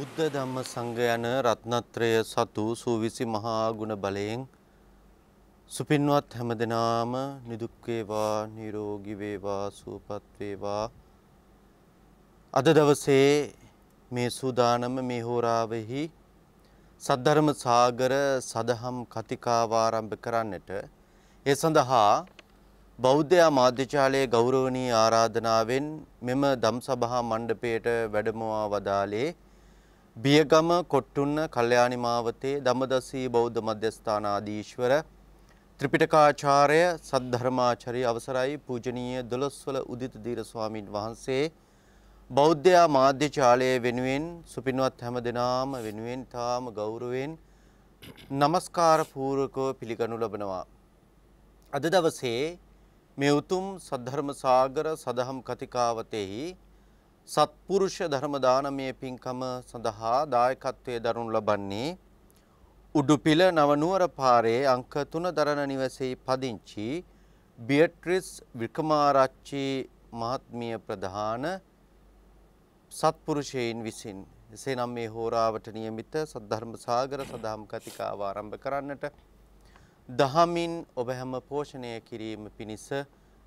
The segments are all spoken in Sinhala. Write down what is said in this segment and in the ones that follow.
බුද්ධ ධම්ම සංඝ යන රත්නත්‍රය සතු සූවිසි මහා ගුණ බලයෙන් සුපින්වත් හැමදෙනාම නිදුක් වේවා නිරෝගී වේවා සුවපත් වේවා අද දවසේ මේ සූදානම මේ හෝරාවෙහි සද්ධර්ම සාගර සදහම් කතිකාව ආරම්භ කරන්නට ඒ සඳහා බෞද්ධ මාධ්‍යචාලයේ ගෞරවනීය ආරාධනාවෙන් මෙම ධම්සභා මණ්ඩපයට වැඩමවා වදාලේ බියගම කොට්ටුන්න කල්යාණි මාවතේ දමදසී බෞද්ධ මධ්‍යස්ථානාදීශවර ත්‍රිපිටකාචාර්ය සද්ධර්මාචරි අවසරයි පූජනීය දොළොස්වල උදිත දීර ස්වාමින් වහන්සේ බෞද්ධයා මාධ්‍ය ජාලය වෙනුවෙන් සුපින්වත් හැම දෙනාම වෙනුවෙන් තාම ගෞරවයෙන් নমස්කාර පූර්වකව පිළිගනු ලබනවා අද දවසේ මේ උතුම් සද්ධර්ම සාගර සදහම් කතිකාවතෙහි සත්පුරුෂ ධර්ම දානමය පින්කම සඳහා දායකත්වයේ දරනු ලබන්නේ උඩුපිල නවනුවර පාරේ අංක 3 දරණ නිවසේ පදිංචි බියට්‍රිස් වික්‍රමාරච්චි මහත්මිය ප්‍රධාන සත්පුරුෂයන් විසින් එසේනම් මේ හෝරාවට નિયમિત සද්ධර්ම සාගර සදාම් කතිකාව ආරම්භ කරන්නට දහමින් ඔබ හැම පෝෂණය කිරීම පිණිස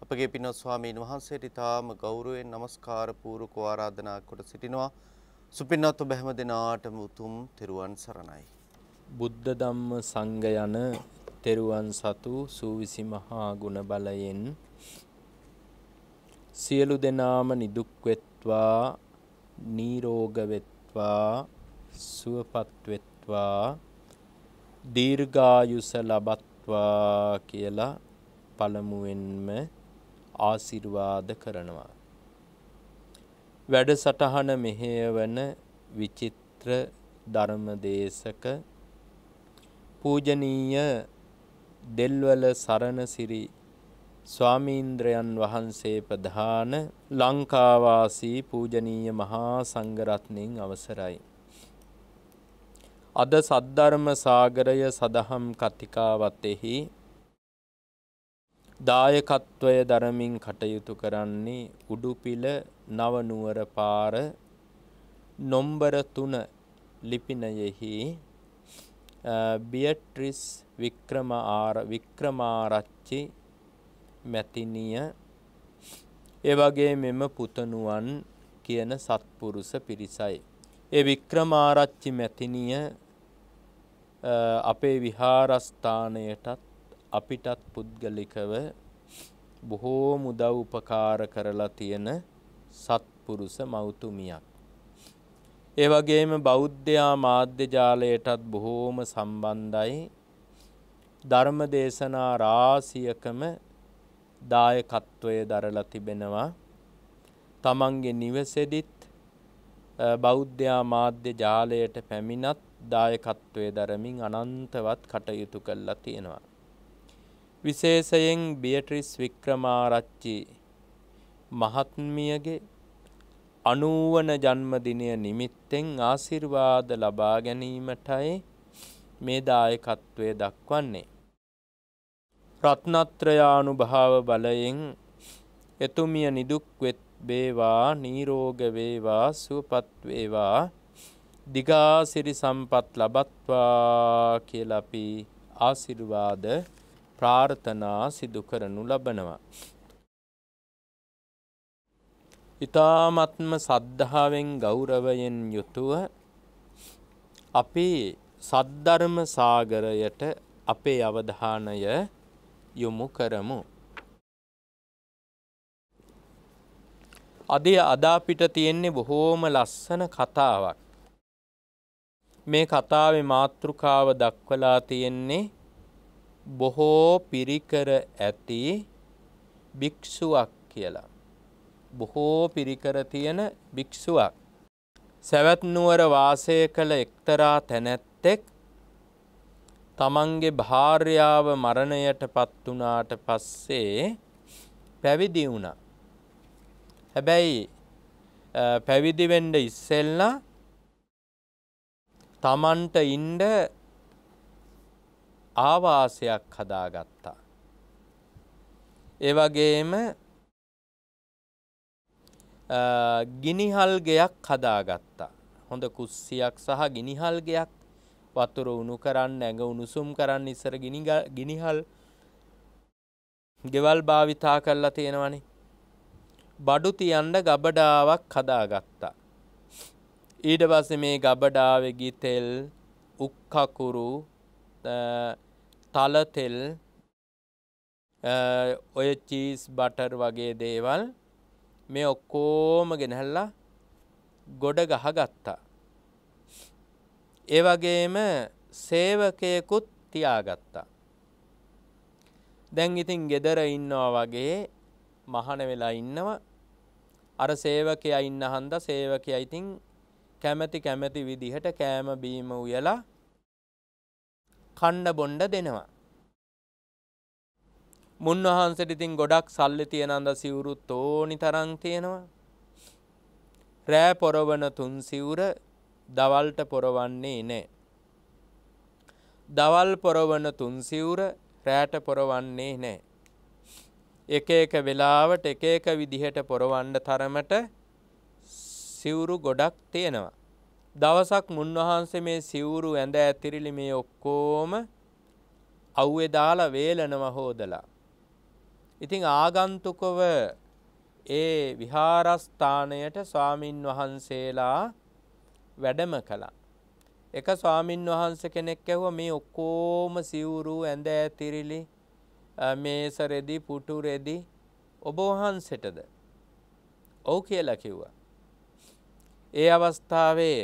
අපගේ පින්වත් ස්වාමීන් වහන්සේට ඉතාම ගෞරවයෙන් নমස්කාර පූර්වක ආරාධනා කොට සිටිනවා. සුපින්වත් ඔබ හැම දිනාටම උතුම් තෙරුවන් සරණයි. බුද්ධ ධම්ම සංඝ යන තෙරුවන් සතු සූවිසි මහා ගුණ බලයෙන් සියලු දෙනාම නිදුක් වෙත්වා නිරෝග වෙත්වා සුවපත් වෙත්වා දීර්ඝායුෂ ලබත්වා කියලා පළමුවෙන්ම ආශිර්වාද කරනවා. වැඩසටහන මෙහෙයවන විචිත්‍ර ධර්මදේශක පූජනීය දෙල්වල සරණසිරි ස්වාමීන්ද්‍රයන් වහන්සේ ප්‍රධාන ලංකාවාසී පූජනීය මහා සංඝරත්නයන් අවසරයි. අද සද්ධර්ම සාගරය සදහම් කතිකාවතෙහි දායකත්වය දරමින් කටයුතු කරන්නේ උඩුපිල නවනුවර පාර නොම්බර තුන ලිපිනයෙහි බියට්‍රිස් වික්‍රමාර වික්‍රමාරච්චි මැතිනිය එවගේ මෙම පුතණුවන් කියන සත්පුරුෂ පිරිසයි. ඒ වික්‍රමාරච්චි මැතිනිය අපේ විහාරස්ථානයටත් අපිටත් පුද්ගලිකව බොහෝ මුදව් උපකාර කරලා තියෙන සත්පුරුෂ මෞතුමියක්. ඒ වගේම බෞද්ධයා මාධ්‍ය ජාලයටත් බොහෝම සම්බන්ධයි ධර්ම දේශනා රාසියකම දායකත්වය දරලා තිබෙනවා. තමන්ගේ නිවසේදිත් බෞද්ධයා මාධ්‍ය ජාලයට පැමිණත් දායකත්වයේ දරමින් අනන්තවත් කටයුතු කළා තියෙනවා. විශේෂයෙන් බියට්‍රිස් වික්‍රමාරච්චි මහත්මියගේ අනුවන ජන්මදිනය නිමිත්තෙන් ආශිර්වාද ලබා ගැනීමටයි මේ දායකත්වය දක්වන්නේ. රත්නත්‍රයානු භාව බලයෙන් එතුමිය නිදුක් වෙත් වේවා නීරෝග වේවා සුවපත් වේවා දිගාසිරි සම්පත් ලබත්වා කියලා අපි ආශිර්වාද ප්‍රාර්ථනා සිදු කරනු ලබනවා. ඊ타මත්ම සද්ධාවෙන් ගෞරවයෙන් යුතුව අපේ සද්ධර්ම සාගරයට අපේ අවධානය යොමු කරමු. අද අදා පිට තියෙන්නේ බොහෝම ලස්සන කතාවක්. මේ කතාවේ මාතෘකාව දක්වලා තියෙන්නේ බොහෝ පිරිකර ඇති භික්ෂුවක් කියලා. බොහෝ පිරිකර තියෙන භික්ෂුවක්. සැවැත් නුවර වාසය කළ එක්තරා තැනැත්තෙක් තමන්ගේ භාර්යාව මරණයට පත් වුණාට පස්සේ පැවිදි වුණා. හැබැයි පැවිදි වෙන්න ඉස්සෙල්ලා තමන්ට ඉන්න ආවාසයක් හදාගත්තා. එවගේම ගිනිහල්ගයක් හදාගත්තා. හොඳ කුස්සියක් සහ ගිනිහල්ගයක් වතුර උුණු කරන්න ඇඟ උණුසුම් කරන්න ඉස්සර ගිනිහල් ගෙවල් භාවිතා කරලා තියෙනවනි. බඩු තියන්න ගබඩාවක් හදාගත්තා. ඊට පස්සේ මේ ගබඩාවෙගි තෙල් උක්කකුරු තලතෙල් ඔය චීස් බටර් වගේ දේවල් මේ ඔක්කෝම ගෙනහැල්ලා ගොඩ ගහගත්තා. ඒවගේම සේවකයකුත් තියාගත්තා. දැන් ඉතින් ගෙදර ඉන්නවා වගේ මහන වෙලා ඉන්නව අර සේවකයා ඉන්න හන්ද සේවකයා ඉතින් කැමැති කැමැති විදිහට කෑම බීම උයලා කණ්ඩ බොණ්ඩ දෙනවා. මුන්වහන්සට ඉතින් ගොඩක් සල්ලි තියෙනන්ද සිවුරුත් ඕනි තරං තියෙනවා. රෑ පොරවන තුන් සිවුර දවල්ට පොරවන්නේ නෑ. දවල් පොරවන තුන් සිවුර රෑට පොරවන්නේ නෑ. එක එක වෙලාවට එක එක විදිහට පොරවන්න තරමට සිවුරු ගොඩක් තියෙනවා. දවසක් මුන්වහන්සේ මේ සිවුරු ඇඳ ඇතිරිලි මේ ඔක්කෝම අව්වේ දාලා වේලනව හොදලා. ඉතින් ආගන්තුකව ඒ විහාරස්ථානයට ස්වාමින් වහන්සේලා වැඩම කළා. එක ස්වාමින් වහන්සේ කෙනෙක් ඇහුවා මේ ඔක්කොම සිවුරු ඇඳ ඇතිරිලි මේස රෙදි පුටු රෙදි ඔබ වහන්සේටද? ඔව් කියලා කිව්වා. ඒ අවස්ථාවේ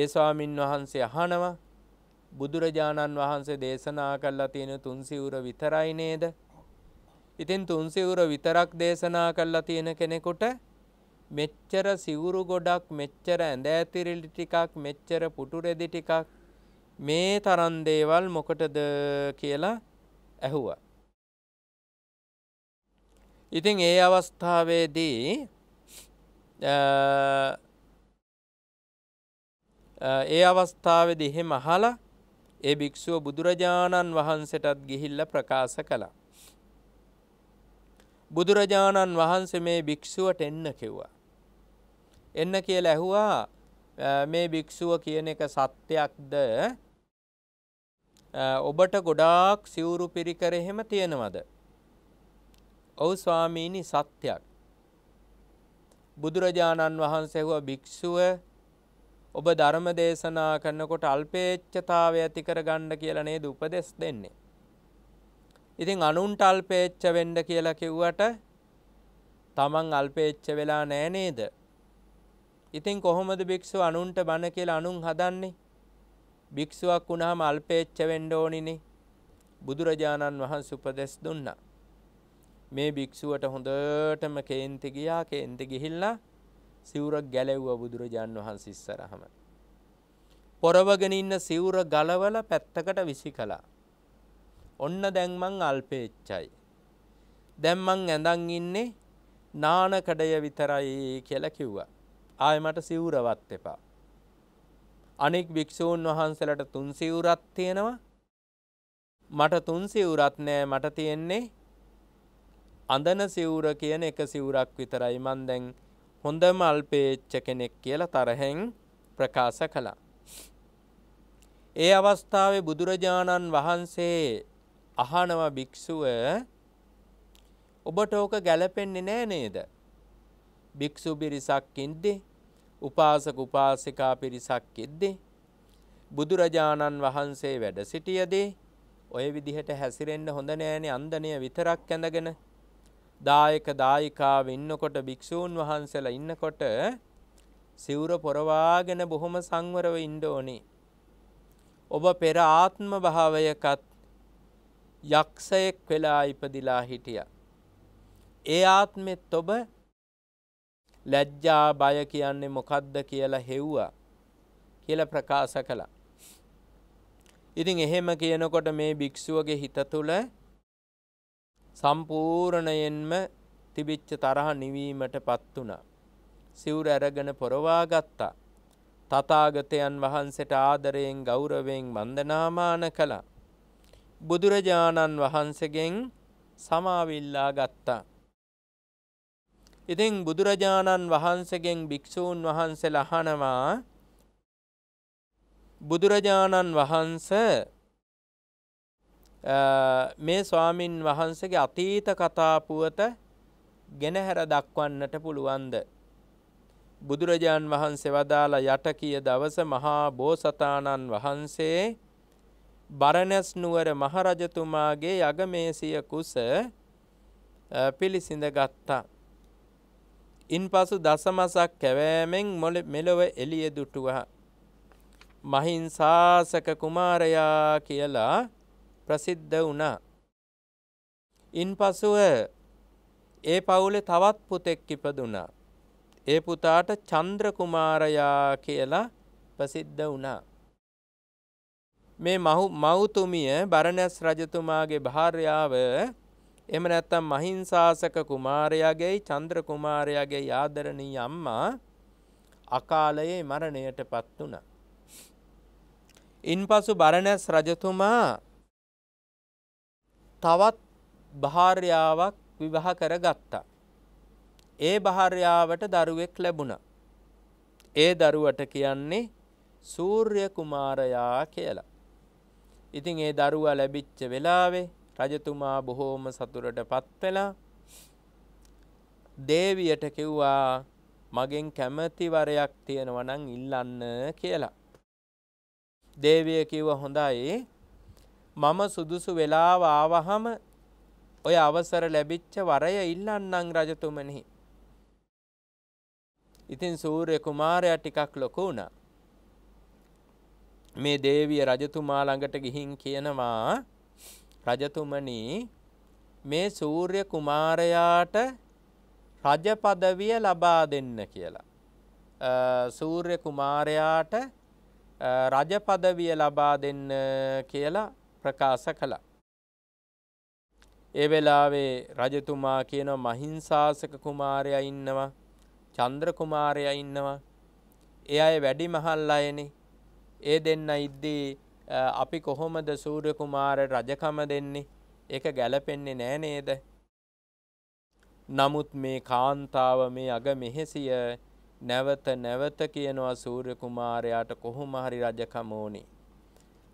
ඒ ස්වාමින් වහන්සේ අහනවා බුදුරජාණන් වහන්සේ දේශනා කළා තියෙන තුන්සිවුර විතරයි නේද? ඉතින් තුන්සිවුර විතරක් දේශනා කළා තියෙන කෙනෙකුට මෙච්චර සිවුරු ගොඩක් මෙච්චර ඇඳ ඇතිරිලි ටිකක් මෙච්චර පුටු රෙදි ටිකක් මේ තරම් දේවල් මොකටද කියලා ඇහුවා. ඉතින් ඒ අවස්ථාවේදී ඒ අවස්ථාවේදී එහෙම අහලා ඒ භික්ෂුව බුදුරජාණන් වහන්සේටත් ගිහිල්ලා ප්‍රකාශ කළා. බුදුරජාණන් වහන්සේ මේ භික්ෂුවට එන්න කිව්වා. එන්න කියලා ඇහුවා මේ භික්ෂුව කියන එක සත්‍යයක්ද ඔබට ගොඩාක් සිවුරු පිරිකර එහෙම තියෙනවද? ඔව් ස්වාමීනි සත්‍යයක්. බුදුරජාණන් වහන්සේ හුව භික්ෂුව ඔබ ධර්ම දේශනා කරනකොට අල්පේච්ඡතාවය ඇති කරගන්න කියලා නේද උපදෙස් දෙන්නේ. ඉතින් අනුන්ට අල්පේච්ඡ වෙන්න කියලා කිව්වට තමන් අල්පේච්ඡ වෙලා නෑ නේද? ඉතින් කොහොමද භික්ෂුව අනුන්ට බණ කියලා අනුන් හදන්නේ? භික්ෂුවක් වුණාම අල්පේච්ඡ වෙන්න ඕනිනේ. බුදුරජාණන් වහන්සේ උපදෙස් දුන්නා. මේ භික්ෂුවට හොඳටම කේන්ති ගියා කේන්ති ගිහිල්ලා සිවුරක් ගැලැව්වා බුදුරජාන් වහන්සේ ඉස්සරහම. පොරවගෙන ඉන්න සිවුර ගලවල පැත්තකට විසි කළා. ඔන්න දැන් මං අල්පේච්චයි. දැන් මං ඇඳන් ඉන්නේ නානකඩය විතරයි කියලා කිව්වා. ආයෙ මට සිවුරවත් එපා. අනෙක් භික්ෂූන් වහන්සේලාට තුන් සිවුරක් තියෙනවා. මට තුන් සිවුරක් නෑ මට තියෙන්නේ අඳන සිවුර කියන එක සිවුරක් විතරයි මන් දැන් හොඳම අල්පේච්ච කෙනෙක් කියලා තරහෙන් ප්‍රකාශ කළා. ඒ අවස්ථාවේ බුදුරජාණන් වහන්සේ අහනව භික්ෂුව ඔබට ඕක ගැලපෙන්නේ නෑ නේද? භික්ෂු පිරිසක් ඉද්දී උපාසක උපාසිකා පිරිසක් ඉද්දී බුදුරජාණන් වහන්සේ වැඩ සිටියදී ඔය විදිහට හැසිරෙන්න හොඳ නෑනේ අන්දනය විතරක් ඇඳගෙන දායක දායිකා වෙන්නකොට භික්ෂූන් වහන්සේලා ඉන්නකොට සිවුර පොරවාගෙන බොහොම සංවරව ඉන්න ඕනේ. ඔබ පෙර ආත්ම භාවයකත් යක්ෂයෙක් වෙලා ඉපදිලා හිටියා. ඒ ආත්මෙත් ඔබ ලැජ්ජා බය කියන්නේ මොකද්ද කියලා හෙව්වා කියලා ප්‍රකාශ කළා. ඉතින් එහෙම කියනකොට මේ භික්ෂුවගේ හිත තුළ සම්පූර්ණයෙන්ම තිබිච්ච තරහ නිවීමට පත් වුණා. සිවුර ඇරගෙන පොරවා ගත්තා. තථාගතයන් වහන්සේට ආදරයෙන් ගෞරවයෙන් වන්දනාමාන කළා. බුදුරජාණන් වහන්සේගෙන් සමාවිල්ලා ගත්තා. ඉතින් බුදුරජාණන් වහන්සේගෙන් භික්ෂූන් වහන්සේලා අහනවා බුදුරජාණන් වහන්සේ මේ ස්වාමින් වහන්සගේ අතීත කතාපුවත ගෙනහැර දක්වන්නට පුළුවන්ද. බුදුරජාණන් වහන්සේ වදාළ යට කිය දවස මහා බෝසතාණන් වහන්සේ බරණැස් නුවර මහරජතුමාගේ යගමේසිය කුස පිළිසිඳ ගත්තා. ඉන්පසු දසමසක් කැවෑමෙන් මෙලොව එළිය දුටුවා. මහින්සාසක කුමාරයා කියලා ප්‍රසිද්ධ වුණා. ඉන්පසුව ඒ පවුලේ තවත් පුතෙක් ඉපදුණා. ඒ පුතාට චන්ද්‍ර කුමාරයා කියලා ප්‍රසිද්ධ වුණා. මේ මහු මෞතුමිය බරණැස් රජතුමාගේ භාර්යාව එහෙම නැත්නම් මහින්සාසක කුමාරයාගේ චන්ද්‍ර කුමාරයාගේ ආදරණීය අම්මා අකාලයේ මරණයටපත් වුණා. ඉන්පසු බරණැස් රජතුමා තවත් භාර්යාවක් විවාහ කරගත්තා. ඒ භාර්යාවට දරුවෙක් ලැබුණා. ඒ දරුවට කියන්නේ සූර්ය කුමාරයා කියලා. ඉතින් ඒ දරුවා ලැබිච්ච වෙලාවේ රජතුමා බොහෝම සතුටටපත් වෙලා දේවියට කිව්වා මගෙන් කැමති වරයක් තියෙනවා නම් ඉල්ලන්න කියලා. දේවිය කිව්වා හොඳයි මම සුදුසු වෙලාව ආවහම ඔය අවසර ලැබිච්ච වරය ඉල්ලන්නම් රජතුමනි. ඉතින් සූර්ය කුමාරයා ටිකක් ලොකු වුණා. මේ දේවිය රජතුමා ළඟට ගිහින් කියනවා රජතුමනි මේ සූර්ය කුමාරයාට රජ පදවිය ලබා දෙන්න කියලා. සූර්ය කුමාරයාට රජ පදවිය ලබා දෙන්න කියලා ප්‍රකාශ කළ. ඒ වෙලාවේ රජතුමා කියන මහිංසාසක කුමාරය ඉන්නවා චන්ද්‍ර කුමාරය ඉන්නවා එ අය වැඩි මහල් අයනේ ඒ දෙන්න ඉද්දී අපි කොහොමද සූර්ය කුමාර රජකම දෙන්නේ එක ගැලපෙන්නේ නෑ නේද. නමුත් මේ කාන්තාව මේ අග මෙහෙසිය නැවත නැවත කියනවා සූර්ය කුමාරයාට කොහොම හරි රජකම ඕනේ.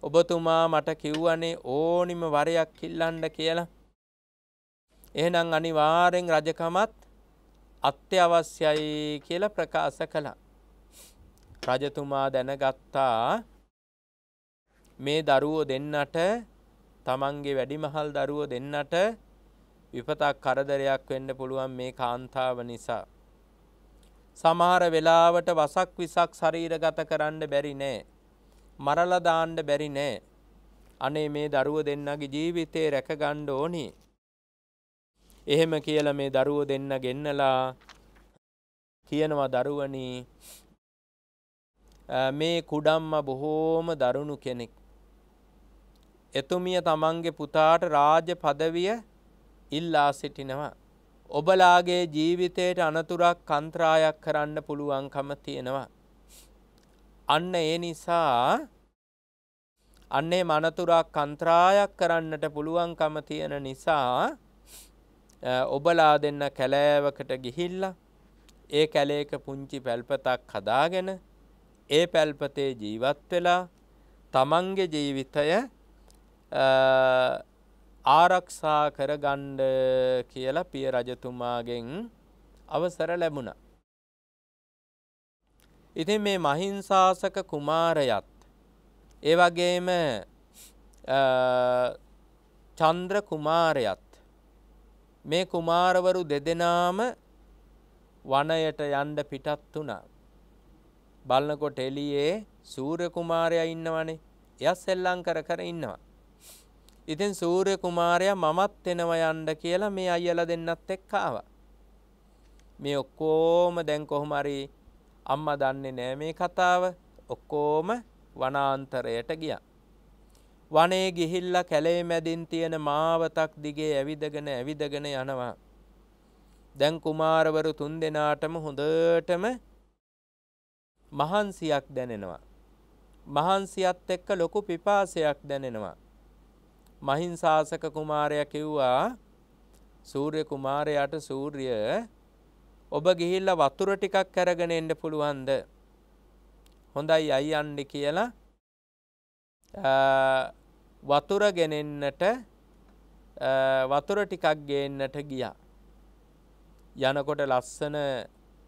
ඔබතුමා මට කිව්වනේ ඕනිම වරයක් කිල්ලන්න කියලා. එහෙනම් අනිවාර්යෙන් රජකමත් අත්‍යවශ්‍යයි කියලා ප්‍රකාශ කළා. රජතුමා දැනගත්තා මේ දරුවෝ දෙන්නට තමන්ගේ වැඩිමහල් දරුවෝ දෙන්නට විපතක් කරදරයක් වෙන්න පුළුවන් මේ කාන්තාව නිසා. සමහර වෙලාවට වසක් විසක් ශරීරගත කරන්න බැරි නෑ. මරලා දාන්න බැරි නෑ. අනේ මේ දරුව දෙන්නගේ ජීවිතේ රැකගන්න ඕනි. එහෙම කියලා මේ දරුව දෙන්න ගෙන්නලා කියනවා දරුවනි මේ කුඩම්ම බොහෝම දරුණු කෙනෙක්. එතුමිය තමන්ගේ පුතාට රාජ පදවිය ඉල්ලා සිටිනවා. ඔබලාගේ ජීවිතයට අනතුරක් කන්ත්‍රායක් කරන්න පුළුවන්කම තියෙනවා. අන්න ඒ නිසා අන්නේ මනතුරා කන්ත්‍රායක් කරන්නට පුළුවන්කම තියෙන නිසා ඔබලා දෙන්න කැලෑවකට ගිහිල්ලා ඒ කැලේක පුංචි පැල්පතක් හදාගෙන ඒ පැල්පතේ ජීවත් වෙලා තමන්ගේ ජීවිතය ආරක්ෂා කරගණ්ඩ කියලා පිය රජතුමාගෙන් අවසර ලැබුණා. ඉතින් මේ මහින්සාසක කුමාරයත් ඒ වගේම චන්ද්‍ර කුමාරයත් මේ කුමාරවරු දෙදෙනාම වනයට යන්න පිටත් වුණා. බලනකොට එළියේ සූර්ය කුමාරයා ඉන්නවනේ. එයා සෙල්ලම් කර කර ඉන්නවා. ඉතින් සූර්ය කුමාරයා මමත් එනවා යන්න කියලා මේ අයියලා දෙන්නත් එක්ක ආවා. මේ ඔක්කොම දැන් කොහොම හරි අම්මා දන්නේ නෑ මේ කතාව ඔක්කොම වනාන්තරයට ගියා. වනේ ගිහිල්ලා කැලේ මැදින් තියෙන මාවතක් දිගේ ඇවිදගෙන ඇවිදගෙන යනවා. දැන් කුමාරවරු තුන්දෙනාටම හොඳටම මහන්සියක් දැනෙනවා. මහන්සියත් එක්ක ලොකු පිපාසයක් දැනෙනවා. මහින්සාසක කුමාරයා කිව්වා සූර්ය කුමාරයාට සූර්ය ඔබ ගිහිල්ලා වතුර ටිකක් අරගෙන එන්න පුළුවන්ද? හොඳයි අයි යන්නේ කියලා වතුර ගෙනෙන්නට වතුර ටිකක් ගේන්නට ගියා. යනකොට ලස්සන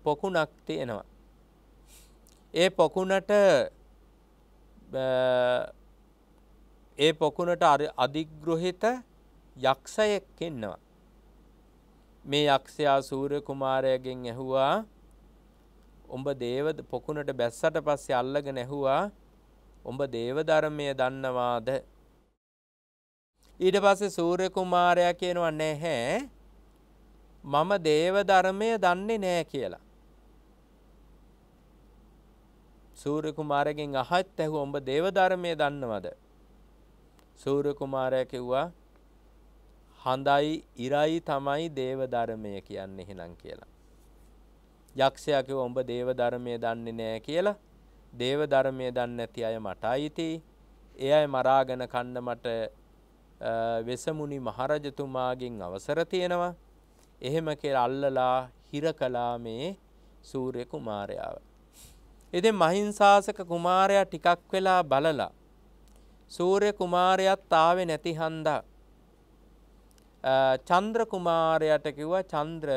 පොකුණක් තියෙනවා. ඒ පොකුණට ඒ පොකුණට අධිග්‍රහිත යක්ෂයෙක් ඉන්නවා. මේ යක්ෂයා සූර්ය කුමාරයාගෙන් ඇහුවා උඹ දේව පොකුණට බැස්සට පස්සේ අල්ලගෙන ඇහුවා උඹ දේව ධර්මය දන්නවාද ඊට පස්සේ සූර්ය කුමාරයා කියනවා නැහැ මම දේව ධර්මය දන්නේ නැහැ කියලා සූර්ය කුමාරගෙන් අහත් ඇහුවා උඹ දේව ධර්මය දන්නවද සූර්ය කුමාරයා කිව්වා හඳයි ඉරයි තමයි දේවධර්මය කියන්නේ එහෙනම් කියලා. යක්ෂයා කිව්ව උඹ දේවධර්මය දන්නේ නෑ කියලා. දේවධර්මය දන්නේ නැති අය මට අයිති. ඒ අය මරාගෙන කන්න මට වෙසමුනි මහරජතුමාගෙන් අවසර තියෙනවා. එහෙම කියලා අල්ලලා හිර කළා මේ සූර්ය කුමාරයාව. ඉතින් මහින්සාසක කුමාරයා ටිකක් වෙලා බලලා සූර්ය කුමාරයාත් ආවේ නැති හන්දා චන්ද්‍ර කුමාරයට කිව්වා චන්ද්‍ර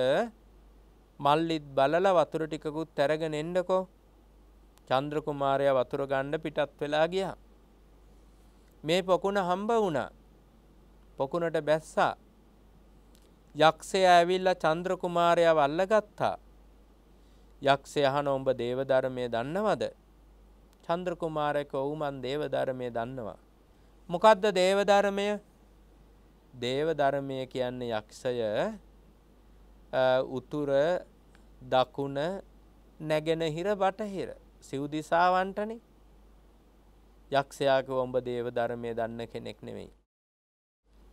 මල්ලිත් බලලා වතුර ටිකකුත් අරගෙන එන්නකෝ. චන්ද්‍ර කුමාරයා වතුර ගන්න පිටත් වෙලා ගියා. මේ පොකුණ හම්බ වුණා. පොකුණට බැස්සා. යක්ෂයා ඇවිල්ලා චන්ද්‍ර කුමාරයා වල්ලගත්තා. යක්ෂයා අහන උඹ දේවධර්මය දන්නවද? චන්ද්‍ර කුමාරක ඔව් මන් දේවධර්මය දන්නවා. මොකද්ද දේවධර්මය? දේව ධර්මය කියන්නේ යක්ෂය උතුර දකුණ නැගෙනහිර බටහිර සිව් දිසාවන්ටනේ යක්ෂයාක ඔඹ දේව ධර්මය දන්න කෙනෙක් නෙවෙයි.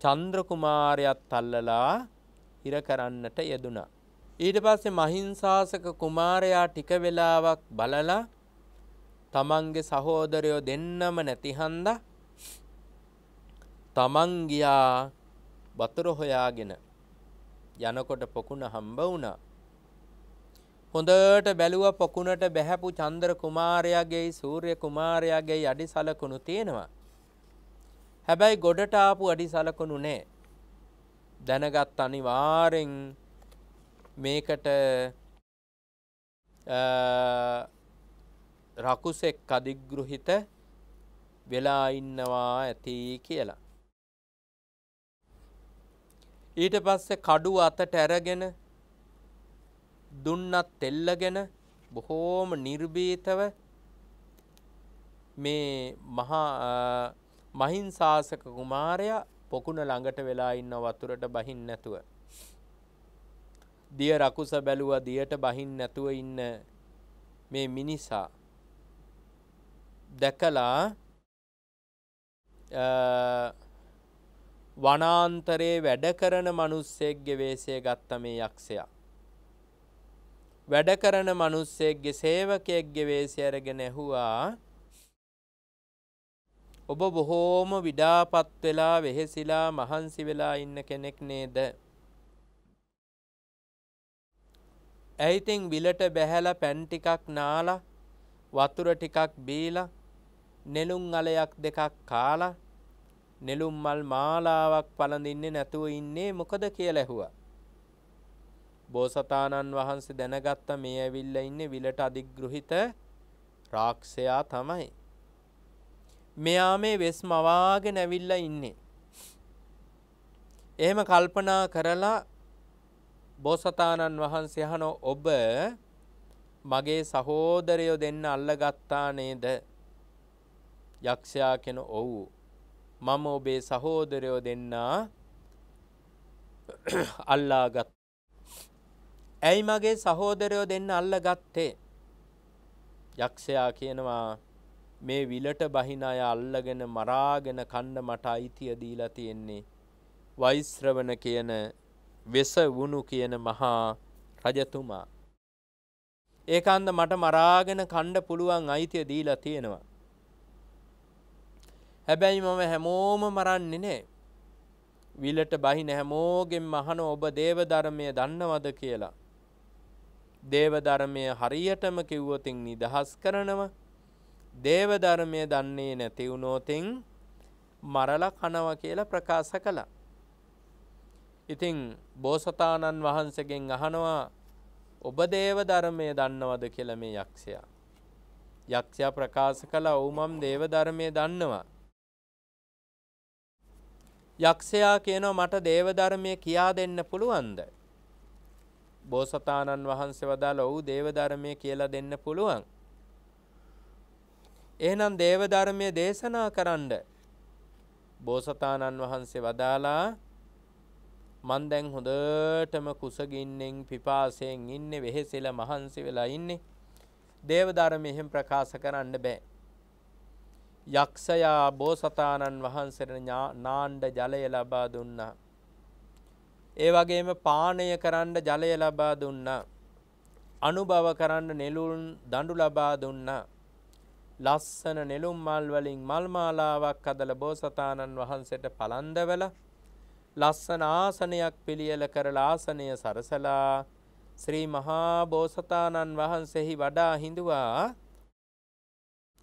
චන්ද්‍රකුමාරයත් අල්ලලා හිර කරන්නට යෙදුනා. ඊට පස්සේ මහින්සාසක කුමාරයා ටික වෙලාවක් බලලා තමන්ගේ සහෝදරයෝ දෙන්නම නැතිහන්ද තමන් ගියා වතුර හොයාගෙන යනකොට පොකුණ හම්බ වුණා. හොඳට බැලුව පොකුණට බැහැපු චන්ද්‍ර කුමාරයාගේ සූර්ය කුමාරයාගේ අඩි සලකුණු තියෙනවා. හැබැයි ගොඩට ආපු අඩි සලකුණු නෑ. දැනගත් අනිවාරෙන් මේකට රකුසෙක් අධිග්‍රහිත වෙලා ඉන්නවා ඇති කියලා. ඊට පස්සේ කඩුව අතට ඇරගෙන දුන්නත් තෙල්ලගෙන බොහෝම නිර්භීතව මේ මහා මහින්සාසක කුමාරයා පොකුණ ළඟට වෙලා ඉන්න වතුරට බහින් නැතුව. දිය රකුස බැලුව දියට බහින් නැතුව ඉන්න මේ මිනිසා දැකලා වනාන්තරයේ වැඩ කරන මිනිස්සෙක්ගේ වෙස්ය ගත්ත මේ යක්ෂයා. වැඩ කරන මිනිස්සෙක්ගේ සේවකයෙක්ගේ වෙස්ය අරගෙන ඇහුවා ඔබ බොහෝම විඩාපත් වෙලා වෙහෙසිලා මහන්සි වෙලා ඉන්න කෙනෙක් නේද? ඇයිතින් විලට බැහැලා පැන් ටිකක් නාලා වතුර ටිකක් බීලා නෙළුම් අලයක් දෙකක් කාලා නෙළුම් මල් මාලාවක් පළඳින්නේ නැතුව ඉන්නේ මොකද කියලා ඇහුවා. බෝසතාණන් වහන්සේ දැනගත්ත මේ ඇවිල්ලා ඉන්නේ විලට අධිග්‍රහිත රාක්ෂයා තමයි. මෙයා මේ වෙස් මවාගෙන ඇවිල්ලා ඉන්නේ. එහෙම කල්පනා කරලා බෝසතාණන් වහන්සේ අහන ඔබ මගේ සහෝදරයෝ දෙන්න අල්ලගත්තා නේද? යක්ෂයා කෙන ඔව් මම ඔබේ සහෝදරයෝ දෙන්නා අල්ලාගත්. ඇයි මගේ සහෝදරයෝ දෙන්න අල්ල ගත්තේ. යක්ෂයා කියනවා මේ විලට බහින අය අල්ලගෙන මරාගෙන කණ්ඩ මට අයිතිය දීලා තියෙන්නේ. වෛශ්‍රවන කියන වෙස වුණු කියන මහා රජතුමා. ඒකන්ද මට මරාගෙන කණ්ඩ පුළුවන් අයිතිය දීලා තියෙනවා. හැබැයි මම හැමෝම මරන්නේ නෑ. විලට බහින හැමෝගෙන් මහන ඔබ දේවධර්මය දන්නවද කියලා. දේවධර්මය හරියටම කිව්වොතින් නිදහස් කරනව. දේවධර්මය දන්නේ නැති වුණෝතින් මරල කනව කියලා ප්‍රකාශ කළා. ඉතින් බෝසතාණන් වහන්සේගෙන් අහනවා ඔබ දේවධර්මය දන්නවද කියලා මේ යක්ෂයා. යක්ෂයා ප්‍රකාශ කළා "ඔව් මම දේවධර්මය දන්නවා." යක්ෂයා කියනවා මට දේවධර්මය කියා දෙන්න පුළුවන්ද? බෝසතාණන් වහන්සේ වදාළ ඔව් දේවධර්මය කියලා දෙන්න පුළුවන්. එහෙනම් දේවධර්මය දේශනා කරන්න බෝසතාණන් වහන්සේ වදාලා මන් දැන් හොඳටම කුසගින්නෙන් පිපාසයෙන් ඉන්නේ වෙහෙසිලා මහන්සි වෙලා ඉන්නේ දේවධර්මය එහෙම ප්‍රකාශ කරන්න බෑ යක්ෂයා බෝසතාණන් වහන්සේට නාණ්ඩ ජලය ලබා දුන්නා. ඒ වගේම පානය කරන්න ජලය ලබා දුන්නා. අනුභව කරන්න නෙළුම් දඬු ලබා දුන්නා. ලස්සන නෙළුම් මල් වලින් මල් මාලාවක් අදලා බෝසතාණන් වහන්සේට පලන්දවල ලස්සන ආසනයක් පිළියෙල කරලා ආසනය සරසලා ශ්‍රී මහා බෝසතාණන් වහන්සේහි වඩා හිඳුවා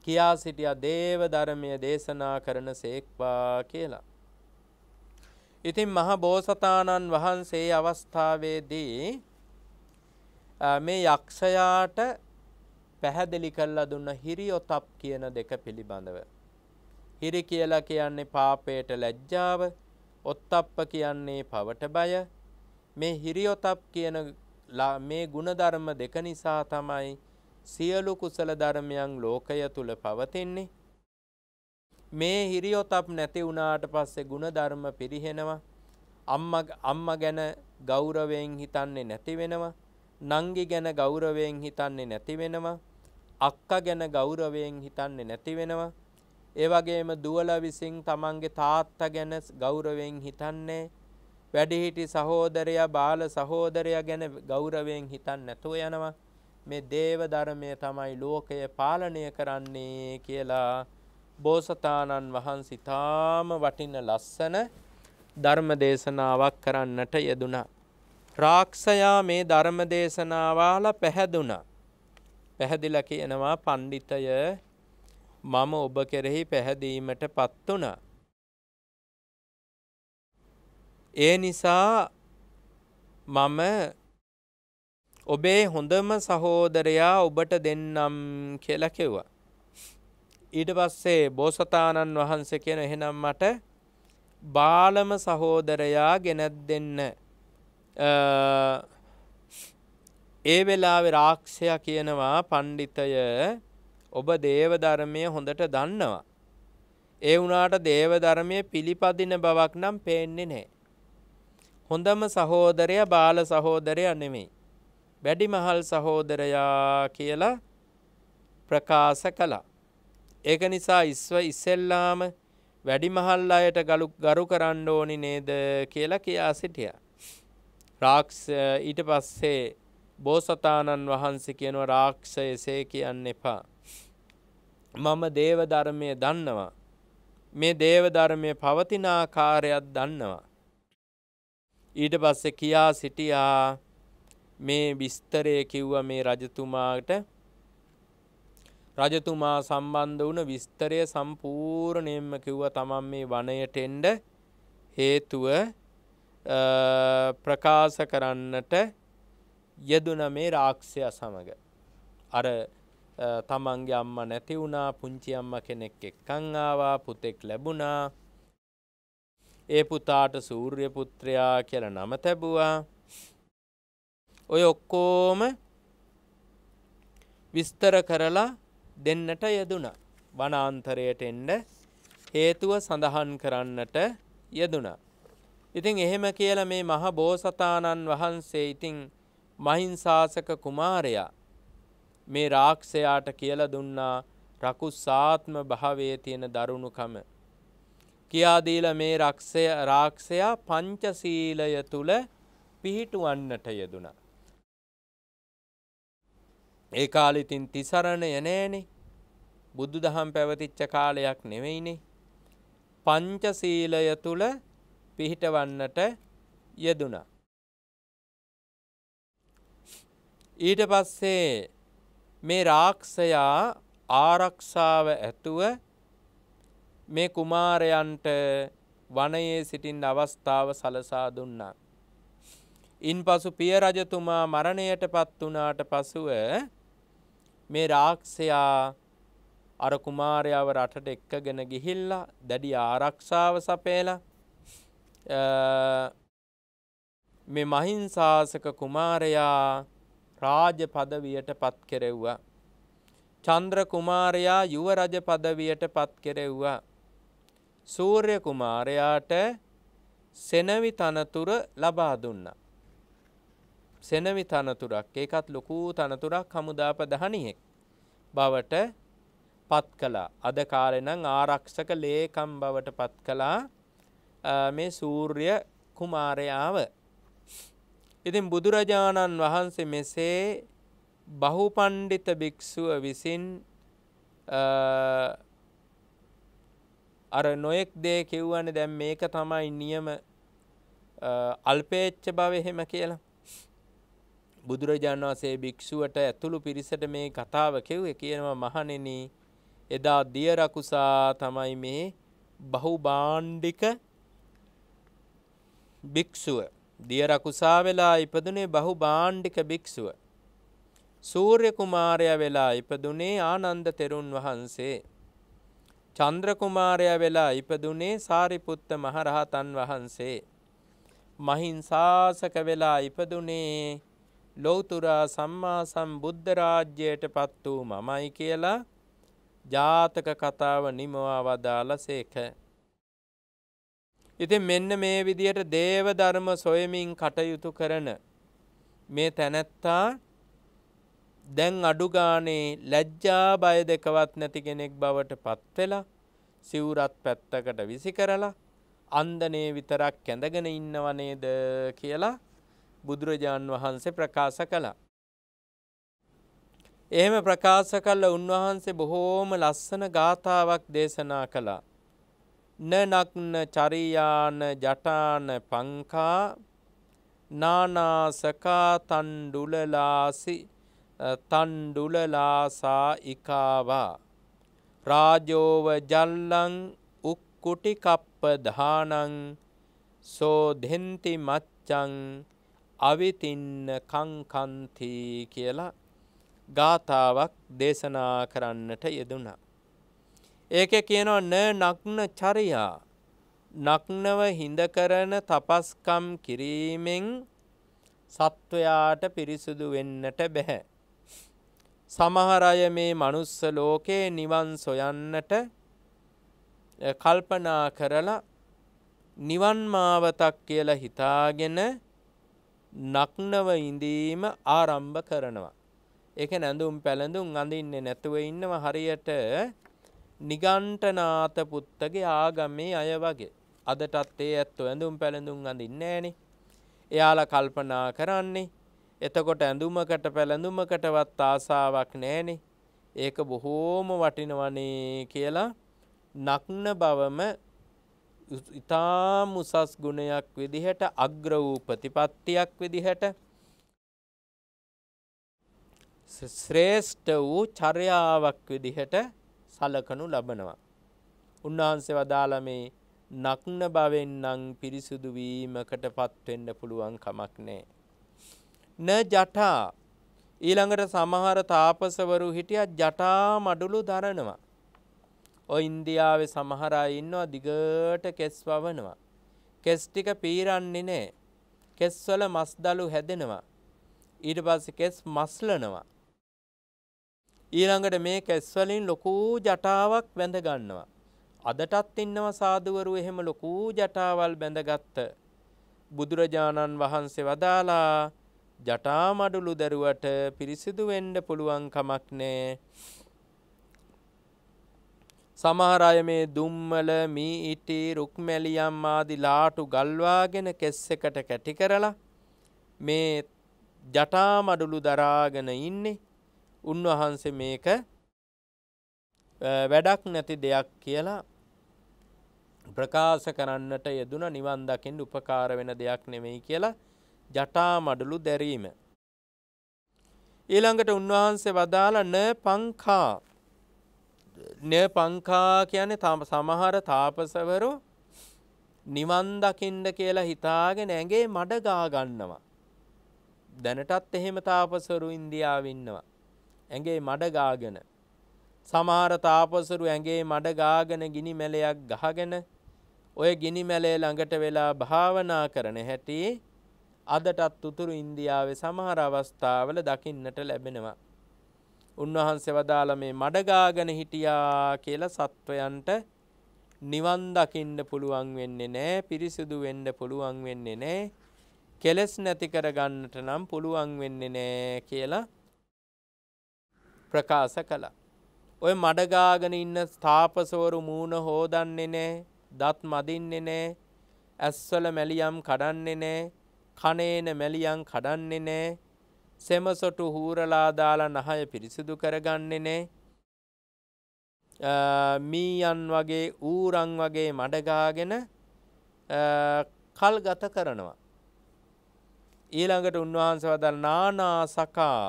කියා සිටියා දේව ධර්මය දේශනා කරන සේක්වා කියලා. ඉතින් මහ බෝසතාණන් වහන්සේ අවස්ථාවේදී මේ යක්ෂයාට පැහැදිලි කරලා දුන්න හිරියොතප් කියන දෙක පිළිබඳව. හිරි කියලා කියන්නේ පාපයට ලැජ්ජාව, ඔත්තප්ප කියන්නේ පවට බය. මේ හිරියොතප් කියන මේ ಗುಣධර්ම දෙක නිසා තමයි සියලු කුසල ධර්මයන් ලෝකය තුල පවතින්නේ. මේ හිරියොතප් නැති වුණාට පස්සේ ಗುಣධර්ම පිරිහෙනවා. අම්මා අම්මා ගැන ගෞරවයෙන් හිතන්නේ නැති වෙනවා. නංගි ගැන ගෞරවයෙන් හිතන්නේ නැති වෙනවා. අක්කා ගැන ගෞරවයෙන් හිතන්නේ නැති වෙනවා. ඒ වගේම දුවල විසින් තමන්ගේ තාත්තා ගැන ගෞරවයෙන් හිතන්නේ වැඩිහිටි සහෝදරයා බාල සහෝදරයා ගැන ගෞරවයෙන් හිතන්නේ නැතුව යනවා. මේ දේව ධර්මය තමයි ලෝකය පාලනය කරන්නේ කියලා බෝසතාණන් වහන්සේ තාම වටින ලස්සන ධර්ම දේශනාවක් කරන්නට යෙදුනා. රාක්ෂයා මේ ධර්ම දේශනාවාල පැහැදුනා. පැහැදිලා කියනවා පණ්ඩිතය මම ඔබ කෙරෙහි පැහැදීමට පත් වුණා. ඒ නිසා මම ඔබේ හොඳම සහෝදරයා ඔබට දෙන්නම් කියලා කිව්වා. ඊට පස්සේ බෝසතාණන් වහන්සේ කියන එහෙනම් මට බාලම සහෝදරයා ගෙනත් දෙන්න. ඒ වෙලාවේ රාක්ෂයා කියනවා පණ්ඩිතය ඔබ දේව ධර්මය හොඳට දන්නවා. ඒ වුණාට දේව ධර්මය පිළිපදින බවක් නම් පේන්නේ නැහැ. හොඳම සහෝදරය බාල සහෝදරය නෙමෙයි. වැඩිමහල් සහෝදරයා කියලා ප්‍රකාශ කළා. ඒක නිසා ඉස්ව ඉස්සෙල්ලාම වැඩිමහල් අයට ගලු ගරු කරන්න ඕනි නේද කියලා කියා සිටිය. රාක්ෂ ඊට පස්සේ බෝසතාණන් වහන්සේ කියනව රාක්ෂ එසේ කියන්න එපා. මම දේවධර්මය දන්නවා. මේ දේවධර්මය පවතිනාකාරයක් දන්නවා. ඊට පස්සේ කියා සිටියා මේ විස්තරය කිව්ව මේ රජතුමාට රජතුමා සම්බන්ධ වුණ විස්තරය සම්පූර්ණයෙන්ම කිව්ව තමන් මේ වනයට එන්ඩ හේතුව ප්‍රකාශ කරන්නට යෙදුන මේ රාක්ෂය සමඟ. අර තමන්ගේ අම්ම නැති වුණා පුංචි අම්ම කෙනෙක් එක්කං ආවා පුතෙක් ලැබුණා ඒ පුතාට සූර්ය පුත්‍රයා කියලා නම තැබුවා ඔය ඔක්කෝම විස්තර කරලා දෙන්නට යෙදුණා. වනාන්තරයට එන්න හේතුව සඳහන් කරන්නට යෙදුණා. ඉතින් එහෙම කියලා මේ මහ බෝසතාණන් වහන්සේ ඉතින් මහින්සාසක කුමාරයා මේ රාක්ෂයාට කියලා දුන්නා රකුසාත්ම භාවයේ තියෙන දරුණුකම. කියා දීලා මේ රක්ෂය රාක්ෂයා පංචශීලය තුල පිහිටුවන්නට යෙදුණා. ඒ කාලිතින් තිසරණය නෑනේ බුදු දහම් පැවතිච්ච කාලයක් නෙවෙයිනේ. පංචසීලය තුළ පිහිටවන්නට යෙදුනා. ඊට පස්සේ මේ රාක්ෂයා ආරක්ෂාව ඇතුව මේ කුමාරයන්ට වනයේ සිටින් අවස්ථාව සලසා දුන්නා. ඉන් පසු පිය රජතුමා මරණයට පත් වනාට පසුව මේ රාක්ෂයා අර කුමාරයාව රටට එක්කගෙන ගිහිල්ලා දැඩි ආරක්ෂාව සපේලා මේ මහින්සාසක කුමාරයා රාජ පදවියට පත් කෙරෙව්වා. චන්ද්‍ර කුමාරයා යුවරජ පදවියට පත් කෙරෙව්වා. සූර්ය කුමාරයාට සෙනවි තනතුර ලබා දුන්නා. සෙනවි තනතුරක් ඒකත් ලොකූ තනතුරක් හමුදාපදහනියෙක් බවට පත් කළා අද කාලෙනම් ආරක්ෂක ලේකම් බවට පත් කළා මේ සූර්ය කුමාරයාව ඉතින් බුදුරජාණන් වහන්සේ මෙසේ බහුපණ්ඩිත භික්‍ෂුව විසින් අර නොයෙක් දේ කිව්වන දැම් මේක තමයි නියම අල්පේච්ච බව එහෙම කියලා බුදුරජාණන් වහන්සේ භික්ෂුවට ඇතුළු පිරිසට මේ කතාව කෙව්වේ කියනවා මහණෙනි එදා දිය රකුසා තමයි මේ බහුබාණ්ඩික භික්ෂුව දිය රකුසා වෙලා ඉපදුනේ බහුබාණ්ඩික භික්ෂුව සූර්ය කුමාරයා වෙලා ඉපදුනේ ආනන්ද තෙරුන් වහන්සේ චන්ද්‍ර කුමාරයා වෙලා ඉපදුනේ සාරිපුත්ත මහරහතන් වහන්සේ මහින්සාසක වෙලා ඉපදුනේ ලොවතුරා සම්මා සම්බුද්ධ රාජ්‍යයට පත් වූ මමයි කියලා ජාතක කතාව නිමවා වදාළ සේක. ඉතින් මෙන්න මේ විදියට දේව ධර්ම සොයමින් කටයුතු කරන මේ තැනැත්තා දැන් අඩුගානේ ලැජ්ජා බය දෙකවත් නැති කෙනෙක් බවට පත්වෙලා සිවුරත් පැත්තකට විසි කරලා අන්දනේ විතරක් කැඳගෙන ඉන්නව නේද කියලා බුදුරජාන් වහන්සේ ප්‍රකාශ කළා. එහෙම ප්‍රකාශ කළ උන්වහන්සේ බොහෝම ලස්සන ගාථාවක් දේශනා කළා. නනක්න චරියාන ජටාන පංකා නානාසකා තණ්ඩුලලාසි තණ්ඩුලලාසා ඉකාවා රාජෝව ජල්ලං උක්කුටි කප්ප දානං සෝ දෙන්ති මච්ඡං අවිතින්න කංකන්තී කියලා ගාථාවක් දේශනා කරන්නට යෙදුණා. ඒක කියනවා න නක්න චරියා නක්නව හිඳ කරන තපස්කම් කිරීමෙන් සත්වයාට පිරිසුදු වෙන්නට බැහැ. සමහර අය මේ මනුස්ස ලෝකේ නිවන් සොයන්නට කල්පනා කරලා නිවන් මාවතක් කියලා හිතාගෙන නක්නව ඉඳීම ආරම්භ කරනවා. ඒක නැඳුම් පැළඳුම් අඳින්නේ නැතුව ඉන්නව හරියට නිගණ්ඨනාත පුත්තගේ ආගමේ අය වගේ. අදටත් ඒ ඇත්තෝ ඇඳුම් පැළඳුම් අඳින්නේ නෑනේ. එයාලා කල්පනා කරන්නේ. එතකොට ඇඳුමකට පැළඳුමකටවත් ආසාවක් නෑනේ. ඒක බොහෝම වටිනවනේ කියලා නක්න බවම ඉතාම උසස් ගුණයක් විදිහට අග්‍ර වූ ප්‍රතිපත්තියක් විදිහට ශ්‍රේෂ්ඨ වූ චර්යාවක් විදිහට සලකනු ලබනවා. උන්වහන්සේ වදාළ මේ නක්න බවෙන් නම් පිරිසුදු වීමකට පත්වෙන්න පුළුවන් කමක් නෑ. න ජටා ඊළඟට සමහර තාපසවරු හිටියත් ජටා මඩුලු දරනවා. ඔය ඉන්දියාවේ සමහර අය ඉන්නවා දිගට කෙස් වවනවා. කෙස් ටික පීරන්නේ නැහැ. කෙස්වල මස්දලු හැදෙනවා. ඊට පස්සේ කෙස් මස්ලනවා. ඊළඟට මේ කෙස් වලින් ලොකු ජටාවක් බැඳ ගන්නවා. අදටත් ඉන්නවා සාදුවරු එහෙම ලොකු ජටාවල් බැඳගත්ත බුදුරජාණන් වහන්සේ වදාලා ජටාමඩුලු දරුවට පිරිසිදු වෙන්න පුළුවන් කමක් නෑ සමහර අය මේ දුම්මල මී ඉටි රුක්මැලියම් ආදී ලාටු ගල්වාගෙන කෙස්සකට කැටි කරලා මේ ජටා මඩුලු දරාගෙන ඉන්නේ උන්වහන්සේ මේක වැඩක් නැති දෙයක් කියලා ප්‍රකාශ කරන්නට යෙදුන නිවන් දකින්න උපකාර වෙන දෙයක් නෙමෙයි කියලා ජටා මඩලු දැරීම ඊළඟට උන්වහන්සේ වදාලා න පංකා නය පංකා කියන සමහර තාපසවරු නිවන් දකින්න කියලා හිතාගෙන ඇගේ මඩ ගාගන්නවා. දැනටත් එහෙම තාපසරු ඉන්දියාවන්නවා. ඇගේ මඩ ගාගෙන. සමහර තාපසරු ඇගේ මඩ ගාගෙන ගිනි මැලයක් ගහගෙන ඔය ගිනි මැලේ ළඟට වෙලා භාවනා කරන හැටි අදටත් උතුරු ඉන්දියාවේ සමහර අවස්ථාවල දකින්නට ලැබෙනවා. උන්වහන්සේ වදාළ මේ මඩගාගෙන හිටියා කියලා සත්වයන්ට නිවන් දකින්න පුළුවන් වෙන්නේ නෑ පිරිසිදු වෙන්න පුළුවන් වෙන්නේ නෑ කෙලෙස් නැති කරගන්නට නම් පුළුවන් වෙන්නේ නෑ කියලා ප්‍රකාශ කළා. ඔය මඩගාගෙන ඉන්න ස්ථාපසවරු මූණ හෝදන්නේ නෑ දත් මදින්නේ නෑ ඇස්වල මැලියම් කඩන්නේ නෑ කනේන මැලියම් කඩන්නේ නෑ සෙමසොටු හූරලා දාලා නහය පිරිසිදු කරගන්නේ නෑ මීයන් වගේ ඌරං වගේ මඩගාගෙන කල් ගත කරනවා. ඊළඟට උන්වහන්ස වදල් නානා සකා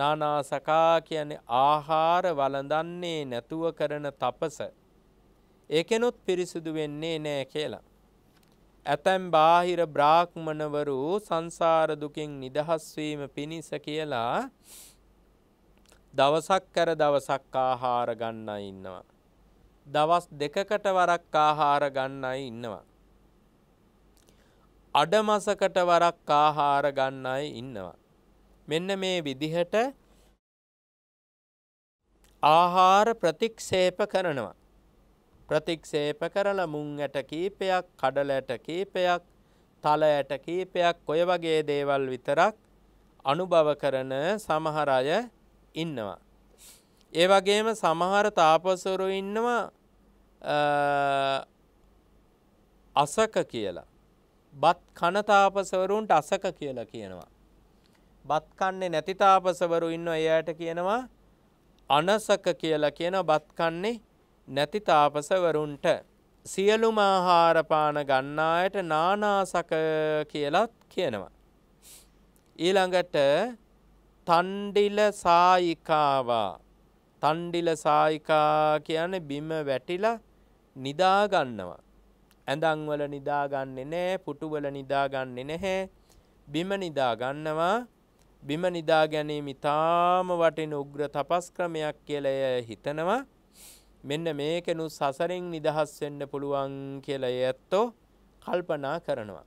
නානා සකා කියන්නේ ආහාර වලඳන්නේ නැතුව කරන තපස ඒකෙනුත් පිරිසිදු වෙන්නේ නෑ කියලා. ඇතැම් බාහිර බ්‍රාහ්මණවරු සංසාර දුකින් නිදහස් වීම පිණිස කියලා දවසක් කර දවසක් ආහාර ගන්නයි ඉන්නවා. දවස් දෙකකට වරක් ආහාර ගන්නයි ඉන්නවා. අඩමසකට වරක් ආහාර ගන්නයි ඉන්නවා. මෙන්න මේ විදිහට ආහාර ප්‍රතික්ෂේප කරනවා. ප්‍රතික්ෂේප කරලා මුං ඇට කීපයක් කඩල ඇට කීපයක් තල ඇට කීපයක් ඔය වගේ දේවල් විතරක් අනුභව කරන සමහර අය ඉන්නවා. ඒ වගේම සමහර තාපසවරු ඉන්නවා අසක කියලා. බත් කන තාපසවරුන්ට අසක කියලා කියනවා. බත් කන්නේ නැති තාපසවරු ඉන්නවා එයාට කියනවා අනසක කියලා කියන බත් කන්නේ නැති තාපසවරුන්ට සියලුම ආහාරපාන ගන්නායට නානාසක කියලත් කියනවා. ඊළඟට තණ්ඩිල සායිකාවා තණ්ඩිල සායිකා කියන්නේ බිම වැටිලා නිදා ගන්නවා. ඇඳන් වල නිදා ගන්නෙ නෑ, පුටු වල නිදා ගන්නෙ නැහැ. බිම නිදා ගන්නවා. බිම නිදා ගැනීම ඊටාම වටින උග්‍ර තපස් ක්‍රමයක් කියලා හිතනවා. මෙන්න මේකෙනු සසරෙන් නිදහස් වෙන්න පුළුවන් කියලා ඇත්තෝ කල්පනා කරනවා.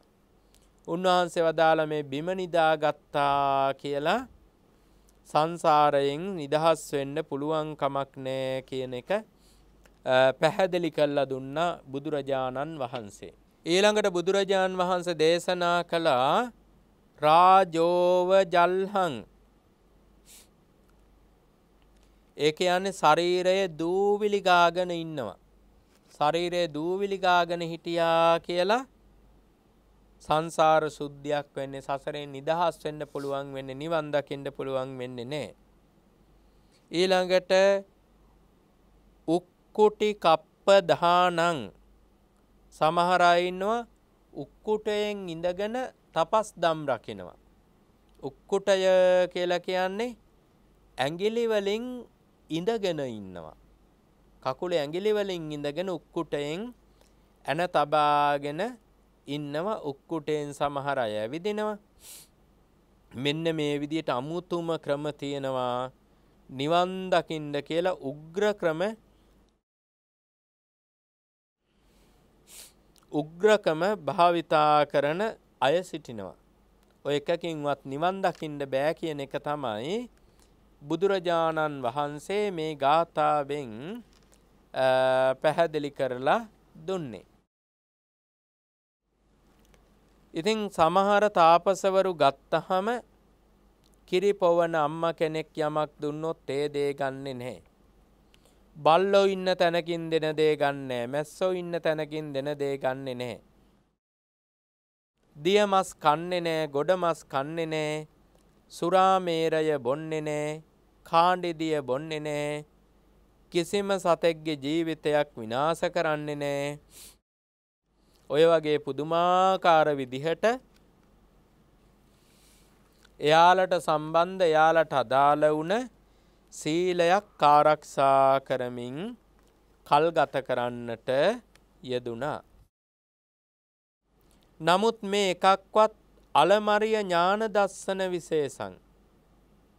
උන්වහන්සේ වදාළ මේ බිම නිදාගත්තා කියලා සංසාරයෙන් නිදහස් වෙන්න පුළුවන් කමක් නෑ කියන එක පැහැදිලි කල්ලා දුන්න බුදුරජාණන් වහන්සේ. ඊළඟට බුදුරජාණන් වහන්සේ දේශනා කළා රාජෝව ජල්හං ඒක යන්නේ ශරීරයේ දූවිලි ගාගෙන ඉන්නවා. ශරීරයේ දූවිලි ගාගෙන හිටියා කියලා සංසාර සුද්ධියක් වෙන්නේ සසරෙන් නිදහස් වෙන්න පුළුවන් වෙන්නේ නිවන් දකින්න පුළුවන් වෙන්නේ නැහැ. ඊළඟට උක්කුටි කප්ප දානං සමහර අය ඉන්නවා උක්කුටයෙන් ඉඳගෙන තපස් දම් රකින්නවා. උක්කුටය කියලා කියන්නේ ඇඟිලි වලින් ඉඳගෙන ඉන්නවා. කකුල ඇඟිලි වලින් ඉඳගෙන උක්කුටයෙන් ඇන තබාගෙන ඉන්නවා උක්කුටයෙන් සමහර අය ඇවිදිනවා. මෙන්න මේ විදියට අමුතුම ක්‍රම තියෙනවා නිවන් දකින්න කියලා උග්‍ර ක්‍රම උග්‍රකම භාවිතා කරන අය සිටිනවා. ඔය එකකින්වත් නිවන් දකින්න බෑ කියන එක තමයි බුදුරජාණන් වහන්සේ මේ ගාථාවෙන් පැහැදිලි කරලා දුන්නේ. ඉතින් සමහර තාපසවරු ගත්තහම කිරි පොවන අම්ම කෙනෙක් යමක් දුන්නොත් ඒ දේ ගන්නෙ නැහැ. බල්ලෝ ඉන්න තැනකින් දෙන දේ ගන්නෑ මැස්සෝ ඉන්න තැනකින් දෙන දේ ගන්නෙ නැහැ. දිය මස් කන්නේ නෑ ගොඩ මස් කන්නේ නෑ සුරාමේරය බොන්නේ නෑ කාණ්ඩෙදිය බොන්නේ නෑ කිසිම සතෙක්ගේ ජීවිතයක් විනාශ කරන්නේ නෑ ඔය වගේ පුදුමාකාර විදිහට එයාලට සම්බන්ධ එයාලට අදාළ වුණ සීලයක් ආරක්ෂා කරමින් කල් ගත කරන්නට යෙදුනා. නමුත් මේ එකක්වත් අලමරිය ඥාන දස්සන විශේෂං.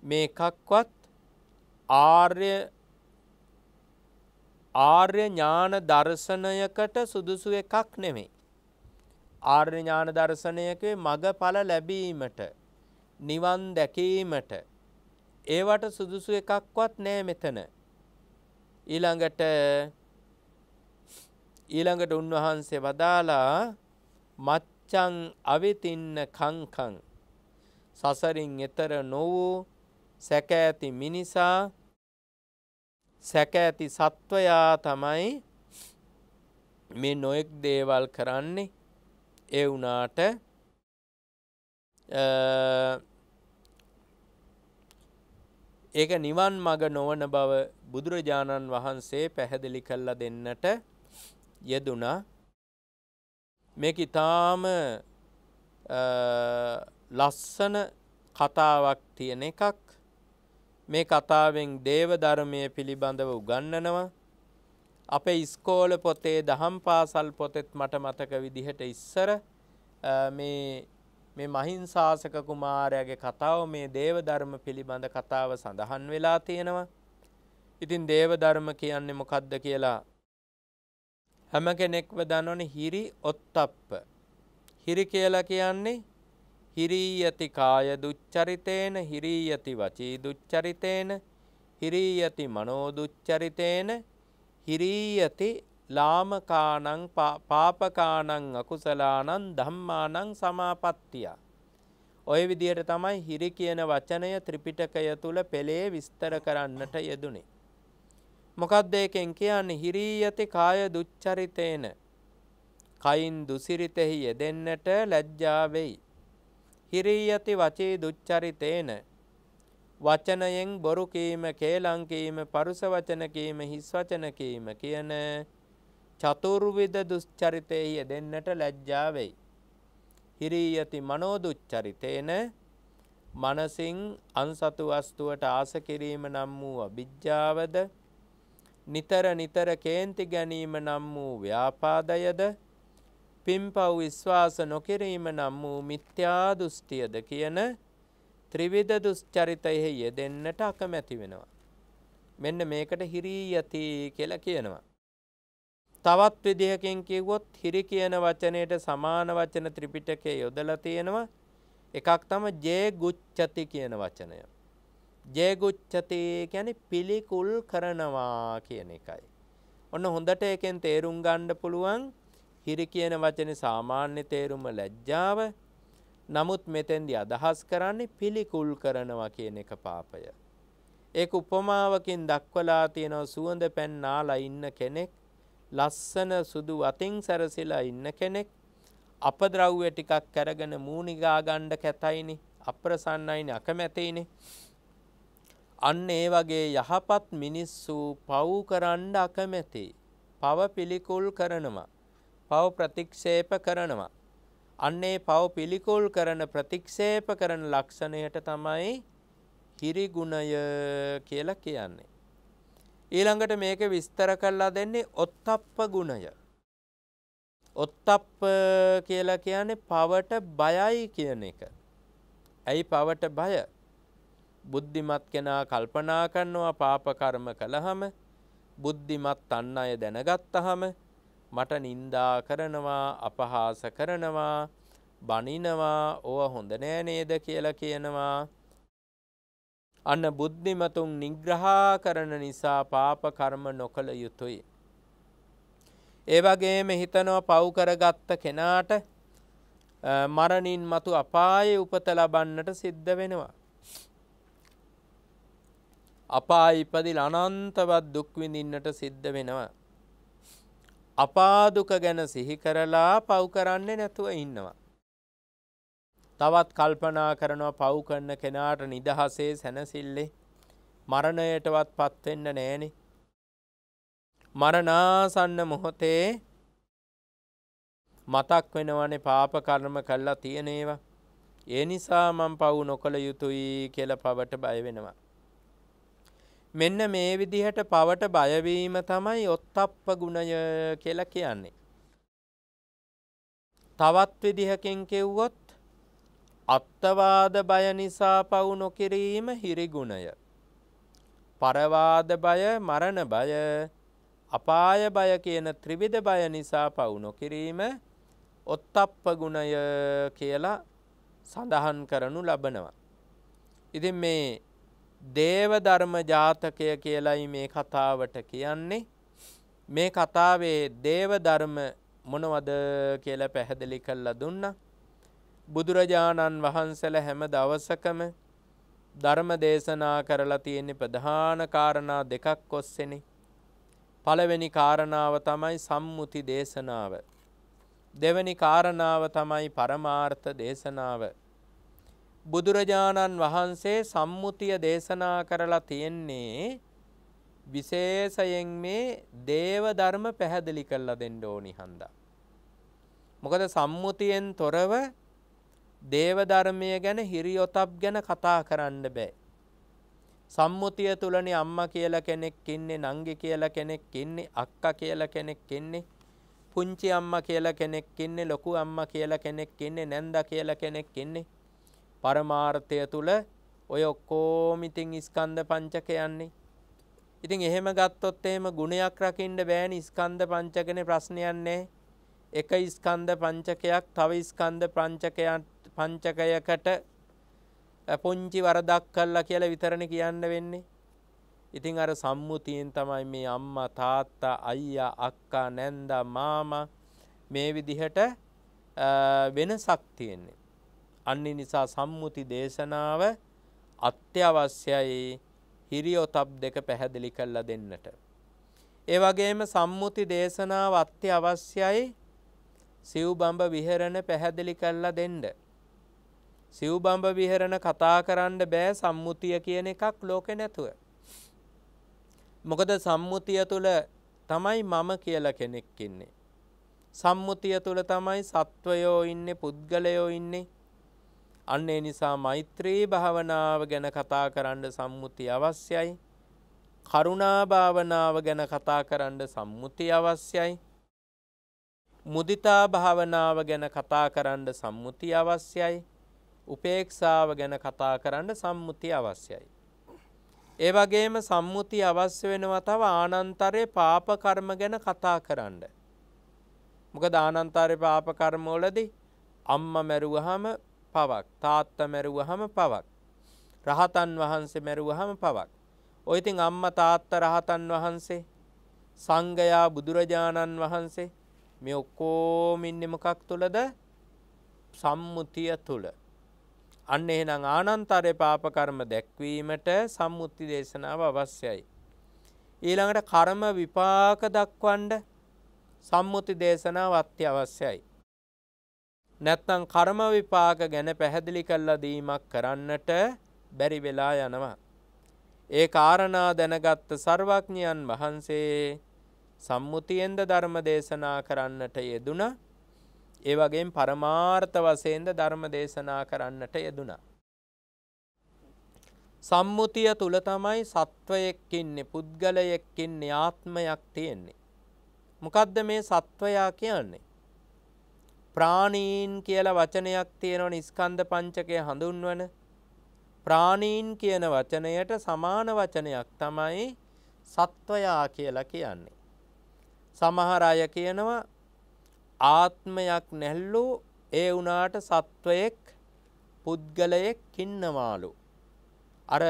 මේ එකක්වත් ආර්ය ආර්ය ඥාන දර්ශනයකට සුදුසු එකක් නෙමෙයි. ආර්ය ඥාන දර්ශනයකේ මගඵල ලැබීමට නිවන් දැකීමට ඒවට සුදුසු එකක්වත් නෑ මෙතන. ඊළඟට ඊළඟට උන්වහන්සේ වදාලා මච්චං අවිතින්න කංකං සසරින් එතර නොවූ සැක ඇති මිනිසා සැක ඇති සත්වයා තමයි මේ නොයෙක් දේවල් කරන්නේ ඒ වුණාට ඒක නිවන් මඟ නොවන බව බුදුරජාණන් වහන්සේ පැහැදිලි කල්ලා දෙන්නට යෙදුනා මේක ඉතාම ලස්සන කතාවක් තියෙන එකක් මේ කතාවෙන් දේව ධර්මයේ පිළිබඳව උගන්වනවා. අපේ ඉස්කෝල පොතේ දහම් පාසල් පොතෙත් මට මතක විදිහට ඉස්සර මේ මේ මහින්සාසක කුමාරයාගේ කතාව මේ දේව ධර්ම පිළිබඳ කතාව සඳහන් වෙලා තියෙනවා. ඉතින් දේව ධර්ම කියන්නේ මොකද්ද කියලා හැම කෙනෙක්ව දන්නවනේ හිරි ඔත්තප්ප. හිරි කියලා කියන්නේ හිරීයති කාය දුච්චරිතේන හිරීයති වචී දුච්චරිතේන හිරීයති මනෝ දුච්චරිතේන හිරීයති ලාමකානං පාපකානං අකුසලානං ධම්මානං සමාපත්තිය. ඔය විදිහට තමයි හිරි කියන වචනය ත්‍රිපිටකය තුල පෙළේ විස්තර කරන්නට යෙදුනේ. මොකක්ද ඒකෙන් කියන්නේ හිරීයති කාය දුච්චරිතේන කයින් දුසිරිතෙහි යෙදෙන්නට ලැජ්ජා වෙයි. හිරීයති වචී දුච්චරිතේන වචනයෙන් බොරු කීම, කේලම් කීම, පරුස වචන කීම, හිස් වචන කීම කියන චතුර්විධ දුස්චරිතෙහි යෙදෙන්නට ලැජ්ජා වෙයි. හිරීයති මනෝ දුච්චරිතේන මනසින් අන්සතු වස්තුවට ආස කිරීම නම් වූ අවිජ්ජාවද නිතර නිතර කේන්ති ගැනීම නම් වූ ව්‍යාපාදයද පින්පව් විශ්වාස නොකිරීම නම් වූ මිත්‍යා දෘෂ්ටියද කියන ත්‍රිවිධ දුෂ්චරිතයෙහි යෙදෙන්නට අකමැති වෙනවා. මෙන්න මේකට හිරී යති කියලා කියනවා. තවත් විදිහකින් කිව්වොත් හිරි කියන වචනයට සමාන වචන ත්‍රිපිටකයේ යොදලා තියෙනවා. එකක් තම ජේ ගුච්ඡති කියන වචනය. ජේ ගුච්ඡති කියන්නේ පිළිකුල් කරනවා කියන එකයි. ඔන්න හොඳට එකෙන් තේරුම් ගන්න පුළුවන් හිරි කියන වචනේ සාමාන්‍ය තේරුම ලැජ්ජාව. නමුත් මෙතෙන්දී අදහස් කරන්නේ පිළිකුල් කරනවා කියන එක පාපය. ඒක උපමාවකින් දක්වලා තියෙනවා සුවඳ පැන් නාලා ඉන්න කෙනෙක් ලස්සන සුදු අතින් සැරසිලා ඉන්න කෙනෙක් අපද්‍රව්‍ය ටිකක් කරගෙන මූණිගා ගන්න කැතයිනේ අප්‍රසන්නයිනේ අකමැතයිනේ අන්න ඒ වගේ යහපත් මිනිස්සු පව් කරන්න අකමැති පව පිළිකුල් කරනවා පව ප්‍රතික්ෂේප කරනවා. අන්නේ පව පිළිකුල් කරන ප්‍රතික්ෂේප කරන ලක්ෂණයට තමයි හිරිගුණය කියලා කියන්නේ. ඊළඟට මේක විස්තර කරලා දෙන්නේ ඔත්තප්ප ගුණය. ඔත්තප්ප කියලා කියන්නේ පවට බයයි කියන එක. ඇයි පවට බය? බුද්ධිමත් කෙනා කල්පනා කරනවා පාප කර්ම කළහම බුද්ධිමත් අන් අය දැනගත්තහම මට නින්දා කරනවා අපහාස කරනවා බනිනවා ඕව හොඳ නෑ නේද කියලා කියනවා අන්න බුද්ධිමතුන් නිග්‍රහ කරන නිසා පාප කර්ම නොකළ යුතුය ඒ වගේම හිතනවා පව් කරගත්ත කෙනාට මරණින් මතු අපායේ උපත ලබන්නට සිද්ධ වෙනවා අපායි ඉපදිලා අනන්තවත් දුක් විඳින්නට සිද්ධ වෙනවා අපාදුක ගැන සිහි කරලා පව් කරන්නේ නැතුව ඉන්නවා. තවත් කල්පනා කරනවා පව් කරන කෙනාට නිදහසේ සැනසිල්ලේ මරණයටවත් පත්වෙන්න නෑනි. මරණාසන්න මොහොතේ මතක් වෙනවනේ පාප කර්ම කළා තියෙනේවා. ඒ නිසා මම පව් නොකළ යුතුයි කියලා පවට බය වෙනවා. මෙන්න මේ විදිහට පවට බයවීම තමයි ඔත්තප්ප ගුණය කියලා කියන්නේ. තවත් විදිහකින් කිව්වොත් අත්තවාද බය නිසා පවු නොකිරීම හිරිගුණය. පරවාද බය මරණ බය අපාය බය කියන ත්‍රිවිධ බය නිසා පවු නොකිරීම ඔත්තප්ප ගුණය කියලා සඳහන් කරනු ලබනවා. ඉතින් මේ දේවධර්ම ජාතකය කියලයි මේ කතාවට කියන්නේ මේ කතාවේ දේවධර්ම මොනවද කියලා පැහැදිලි කරලා දුන්නා බුදුරජාණන් වහන්සේල හැම දවසකම ධර්ම දේශනා කරලා තියෙන ප්‍රධාන කාරණා දෙකක් ඔස්සේනේ පළවෙනි කාරණාව තමයි සම්මුති දේශනාව දෙවෙනි කාරණාව තමයි පරමාර්ථ දේශනාව බුදුරජාණන් වහන්සේ සම්මුතිය දේශනා කරලා තියෙන්නේ විශේෂයෙන් මේ දේව ධර්ම පැහැදිලි කරලා දෙන්න ඕනි හන්දා. මොකද සම්මුතියෙන් තොරව දේව ධර්මය ගැන හිරියොතප් ගැන කතා කරන්න බෑ. සම්මුතිය තුලනේ අම්මා කියලා කෙනෙක් ඉන්නේ, නංගි කියලා කෙනෙක් ඉන්නේ, අක්කා කියලා කෙනෙක් ඉන්නේ, පුංචි අම්මා කියලා කෙනෙක් ඉන්නේ, ලොකු අම්මා කියලා කෙනෙක් ඉන්නේ, නැන්දා කියලා කෙනෙක් ඉන්නේ. පරමාර්ථය තුල ඔය ඔක්කොම ඉතින් ස්කන්ධ පංචක යන්නේ. ඉතින් එහෙම ගත්තොත් එහෙම ගුණයක් රකින්න බෑනේ ස්කන්ධ පංචකනේ ප්‍රශ්නයක් නැහැ. එක ස්කන්ධ පංචකයක් තව ස්කන්ධ පංචකයකට පුංචි වරදක් කළා කියලා විතරනේ කියන්න වෙන්නේ. ඉතින් අර සම්මුතියෙන් තමයි මේ අම්මා තාත්තා අයියා අක්කා නැන්දා මාමා මේ විදිහට වෙනසක් තියෙන්නේ. අන්නේ නිසා සම්මුති දේශනාව අත්‍යවශ්‍යයි හිරියොතප් දෙක පැහැදිලි කරලා දෙන්නට. ඒ වගේම සම්මුති දේශනාව අත්‍යවශ්‍යයි සිව්බඹ විහෙරණ පැහැදිලි කරලා දෙන්න. සිව්බඹ විහෙරණ කතා කරන්න බෑ සම්මුතිය කියන එකක් ලෝකේ නැතුව. මොකද සම්මුතිය තුළ තමයි මම කියලා කෙනෙක් ඉන්නේ. සම්මුතිය තුළ තමයි සත්වයෝ ඉන්නේ පුද්ගලයෝ ඉන්නේ අන්න ඒ නිසා මෛත්‍රී භාවනාව ගැන කතා කරන්න සම්මුති අවශ්‍යයි. කරුණා භාවනාව ගැන කතා කරන්න සම්මුති අවශ්‍යයි. මුදිතා භාවනාව ගැන කතා කරන්න සම්මුති අවශ්‍යයි. උපේක්ෂාව ගැන කතා කරන්න සම්මුති අවශ්‍යයි. ඒ වගේම සම්මුති අවශ්‍ය වෙනවා තව ආනන්තරේ පාප කර්ම ගැන කතා කරන්න. මොකද ආනන්තරේ පාප කර්ම වලදී අම්මා මැරුවහම පවක් තාත්ත මැරුව හම පවක් රහතන් වහන්සේ මැරුව හම පවක් ඔයිතින් අම්ම තාත්ත රහතන් වහන්සේ සංගයා බුදුරජාණන් වහන්සේ මේ ඔක්කෝමින්න මොකක් තුළද සම්මුතිය තුළ අන්න එහෙනම් ආනන්තරය පාපකර්ම දැක්වීමට සම්මුත්ති දේශනාව අවශ්‍යයි. ඊළඟට කර්ම විපාක දක්වන්ඩ සම්මුති දේශනාව අත්‍ය අවශ්‍යයි. නැත්නම් කර්ම විපාක ගැන පැහැදිලි කළා දීමක් කරන්නට බැරි වෙලා යනවා. ඒ කාරණා දැනගත් ਸਰවඥයන් වහන්සේ සම්මුතියෙන්ද ධර්ම දේශනා කරන්නට යෙදුණා. ඒ වගේම පරමාර්ථ වශයෙන්ද ධර්ම දේශනා කරන්නට යෙදුණා. සම්මුතිය තුල තමයි සත්වයෙක් ඉන්නේ, පුද්ගලයෙක් ඉන්නේ, ආත්මයක් තියෙන්නේ. මොකද්ද මේ සත්වයා කියන්නේ? ප්‍රාණීන් කියල වචනයක් තියෙනව නිස්කන්ධ පංචකය හඳුන්වන ප්‍රාණීන් කියන වචනයට සමාන වචනයක් තමයි සත්වයා කියලා කියන්නේ. සමහර අය කියනවා ආත්මයක් නැල්ලු ඒ වුණාට සත්වයෙක් පුද්ගලයෙක් කින්නවාලු. අර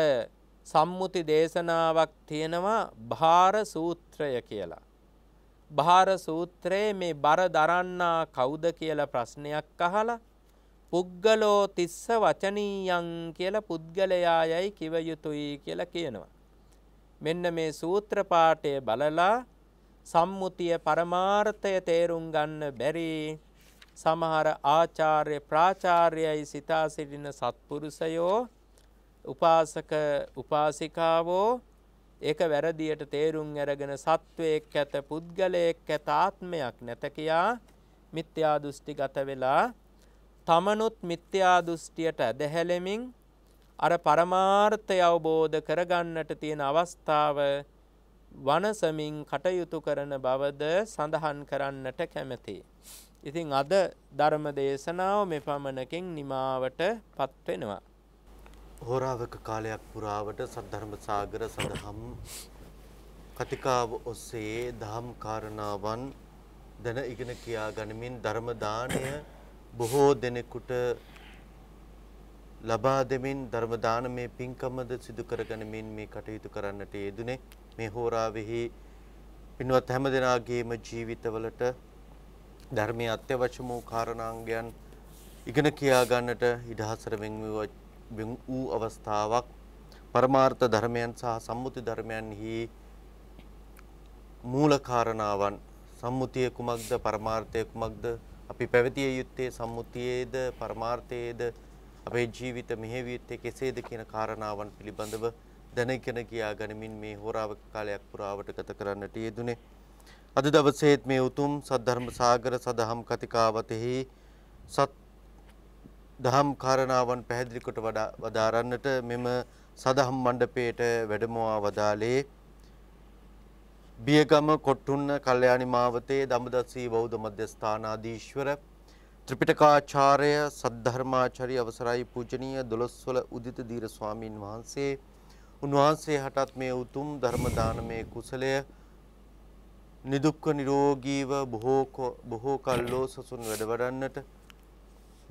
සම්මුති දේශනාවක් තියෙනවා භාර සූත්‍රය කියලා. භාර සූත්‍රයේ මේ බර දරන්නා කවුද කියලා ප්‍රශ්නයක් අහලා පුද්ගලෝ තිස්ස වචනීයන් කියලා පුද්ගලයා යයි කිව යුතුයි කියලා කියනවා. මෙන්න මේ සූත්‍ර පාඨය බලලා සම්මුතිය පරමාර්ථය තේරුම් ගන්න බැරි සමහර ආචාර්ය ප්‍රාචාර්යයි සිතා සිටින සත්පුරුෂයෝ උපාසක උපාසිකාවෝ ඒක වැරදියට තේරුම් අරගෙන සත්වයෙක් ඇත පුද්ගලයෙක් ඇත ආත්මයක් නැත කියා මිත්‍යා දෘෂ්ටිගත වෙලා තමනුත් මිත්‍යා දෘෂ්ටියට ඇදහැලෙමින් අර පරමාර්ථය අවබෝධ කරගන්නට තියෙන අවස්ථාව වනසමින් කටයුතු කරන බවද සඳහන් කරන්නට කැමැති. ඉතින් අද ධර්ම දේශනාව මෙපමණකින් නිමාවට පත් වෙනවා. හෝරාවක කාලයක් පුරාවට සද්ධර්ම සාගර සඳහම් කතිකාව ඔස්සේ දහම් කාරණාවන් දැන ඉගෙන කියා ගනිමින් ධර්ම දාණය බොහෝ දෙනෙකුට ලබා දෙමින් ධර්ම දානමේ පින්කමද සිදු කර ගනිමින් මේ කටයුතු කරන්නට යෙදුනේ මේ හෝරාවෙහි පින්වත් හැම දෙනාගේම ජීවිතවලට ධර්මයේ අත්‍යවශ්‍යම කාරණාංගයන් ඉගෙන කියා ගන්නට ඉඩහසර වෙන් වූ වූ අවස්ථාවක් පරමාර්ථ ධර්මයන් සහ සම්මුති ධර්මයන්හි මූල කාරණාවන් සම්මුතිය කුමක්ද පරමාර්ථය කුමක්ද අපි පැවතිය යුත්තේ සම්මුතියේද පරමාර්ථයේද අපේ ජීවිත මෙහෙවිය යුත්තේ කෙසේද කියන කාරණාවන් පිළිබඳව දැනගෙන කියා ගනිමින් මේ හෝරාවක කාලයක් පුරාවට ගත කරන්නට යෙදුනේ අද දවසේත් මේ උතුම් සද්ධර්ම සාගර සදහම් කතිකාවතෙහි සත් දහම් කාරණාවන් පැහැදිලි කොට වදාරන්නට මෙම සදහම් මණ්ඩපයේට වැඩමවා වදාලේ බියගම කොට්ටුන්න කල්යාණි මාවතේ දඹදස්සී බෞද්ධ මධ්‍යස්ථානාධීශවර ත්‍රිපිටකාචාර්ය සද්ධර්මාචාරී අවසරයි පූජනීය දොළොස්වල උදිත දීර ස්වාමින් වහන්සේ උන්වහන්සේ හටත් මේ උතුම් ධර්ම දානමේ කුසලය නිදුක්ඛ නිරෝගීව බොහෝ බොහෝ කල්ලෝ සසුන් වැඩවඩන්නට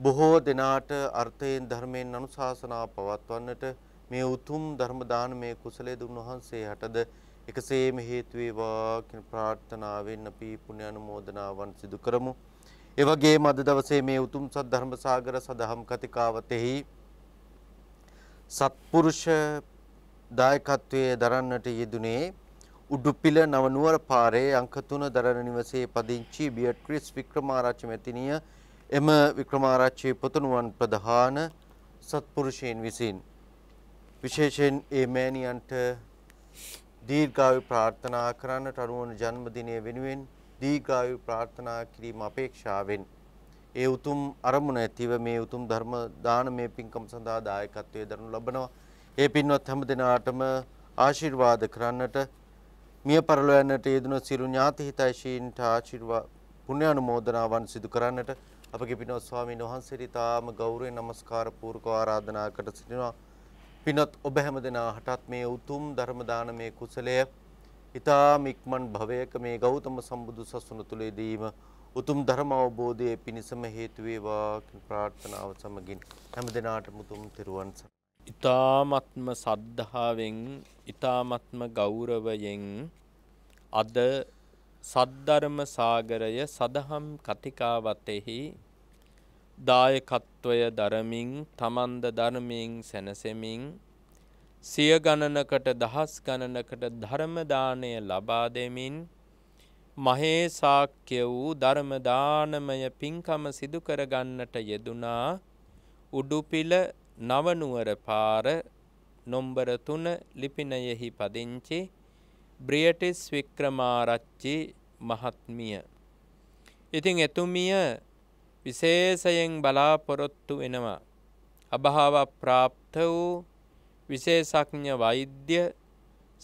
බොහෝ දෙනාට අර්ථයෙන් ධර්මයෙන් අනුශාසනා පවත්වන්නට මේ උතුම් ධර්ම දානමේ කුසලයේ දුන්වහන්සේ හටද එකසේම හේතු වේවා කියන ප්‍රාර්ථනාවෙන් අපි පුණ්‍ය අනුමෝදනාවන් සිදු කරමු. ඒ වගේම අද දවසේ මේ උතුම් සත් ධර්ම සාගර සදහම් කතිකාවතෙහි සත්පුරුෂ දායකත්වයේ දරන්නට යෙදුනේ උඩුපිල නවනුවර පාරේ අංක 3 දරණ නිවසේ පදිංචි බියට්‍රිස් වික්‍රමාරච්චි මෙතිනිය එම වික්‍රමාරච්චි පුතුණුවන් ප්‍රධාන සත්පුරුෂයන් විසින් විශේෂයෙන් ඒ මෑණියන්ට දීර්ඝායු ප්‍රාර්ථනා කරන්නට අනුවන ජන්මදිනය වෙනුවෙන් දීර්ඝායු ප්‍රාර්ථනා කිරීම අපේක්ෂාවෙන් ඒ උතුම් අරමුණ ඇතිව මේ උතුම් ධර්ම දානමය පින්කම සඳහා දායකත්වයේ දරනු ලබනවා. ඒ පින්වත් හැම දිනාටම ආශිර්වාද කරන්නට මිය පරලොව යන්නට යෙදුණු සිරු ඥාති හිතයිෂීන්ට ආශිර්වාද පුණ්‍ය අනුමෝදනාවන් සිදු කරන්නට අපගේ පිනොත් ස්වාමීන් වහන්සේට ඉතාම ගෞරවයෙන් নমස්කාර පූර්වක ආරාධනාකට සිටිනවා. පිනොත් ඔබ හැම දෙනාටත් මේ උතුම් ධර්ම දානමේ කුසලය ඉතාම ඉක්මන් භවයක මේ ගෞතම සම්බුදු සසුන තුලදීම උතුම් ධර්ම අවබෝධයේ පිණසම හේතු වේවා කියන ප්‍රාර්ථනාව සමගින් හැම දෙනාටම උතුම් තෙරුවන් සරණයි. ඉතාමත්ම සද්ධාවෙන් ඉතාමත්ම ගෞරවයෙන් අද සද්ධර්ම සාගරය සදහම් කතිකාවතෙහි දායකත්වය දරමින් තමන්ද ධර්මයෙන් සැනසෙමින් සිය ගණනකට දහස් ගණනකට ධර්ම දාණය ලබා දෙමින් මහේසාක්‍ය වූ ධර්ම දානමය පින්කම සිදු කරගන්නට යෙදුනා උඩුපිල නවනුවර පාර නොම්බර 3 ලිපිනයෙහි පදිංචි බ්‍රියටිස් වික්‍රමාරච්චි මහත්මිය. ඉතින් එතුමිය විශේෂයෙන් බලාපොරොත්තු වෙනවා. අභාව ප්‍රාප්ත වූ විශේෂඥ වෛද්‍ය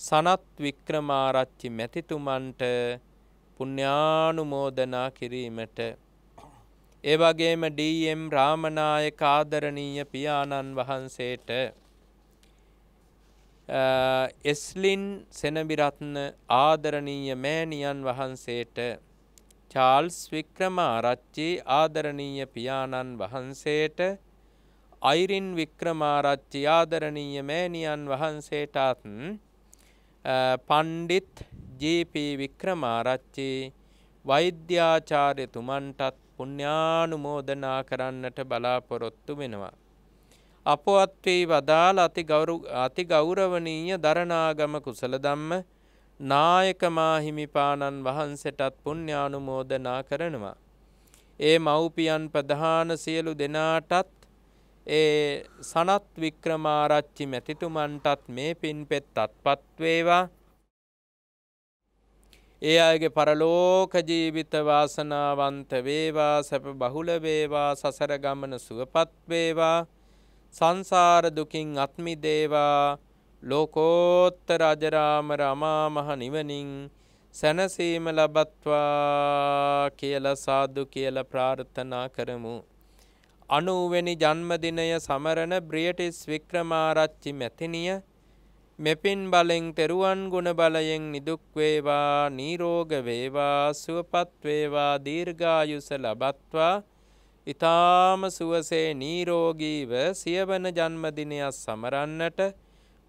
සනත් වික්‍රමාරච්චි මැතිතුමන්ට පුණ්‍යානුමෝදනා කිරීමට ඒ වගේම ඩීඑම් රාමනායක ආදරණීය පියාණන් වහන්සේට එස්ලින් සෙනබිරත්න ආදරණීය මෑණියන් වහන්සේට චාල්ස් වික්‍රමාරච්චි ආදරණීය පියාණන් වහන්සේට අයිරින් වික්‍රමාරච්චි ආදරණීය මෑණියන් වහන්සේටත් පණ්ඩිත් ජීපී වික්‍රමාරච්චි වෛද්‍යාචාර්යතුමන්ටත් පුණ්‍යානුමෝදනා කරන්නට බලාපොරොත්තු වෙනවා. අපොත් වී වදාළ අති ගෞරවනීය දරණාගම කුසල ධම්ම නායක මාහිමිපාණන් වහන්සටත් පුණ්‍යානුමෝදනා කරනවා. ඒ මව්පියන් ප්‍රධාන සියලු දෙනාටත් ඒ සනත් වික්‍රමාරච්චි මැතිතුමන්ටත් මේ පින්පෙත් අත්පත් වේවා. ඒ අයගේ පරලෝක ජීවිත වාසනාවන්ත වේවා සැප බහුල වේවා සසර ගමන සුවපත් වේවා සංසාර දුකින් අත්මිදේවා ලෝකෝත්තර අජරාම රමා මහ නිවනින් සැනසීම ලබත්වා කියලා සාදු කියලා ප්‍රාර්ථනා කරමු. අනුවෙනි ජන්මදිනය සමරන බ්‍රියටිස් වික්‍රමාරච්චි මැතිනිය මෙපින් බලෙන් තෙරුවන් ගුණ බලයෙන් නිදුක් වේවා නිරෝග වේවා සුවපත් වේවා දීර්ඝායුෂ ලබත්වා ඊ타ම සුවසේ නිරෝගීව සියවන ජන්මදිනය සමරන්නට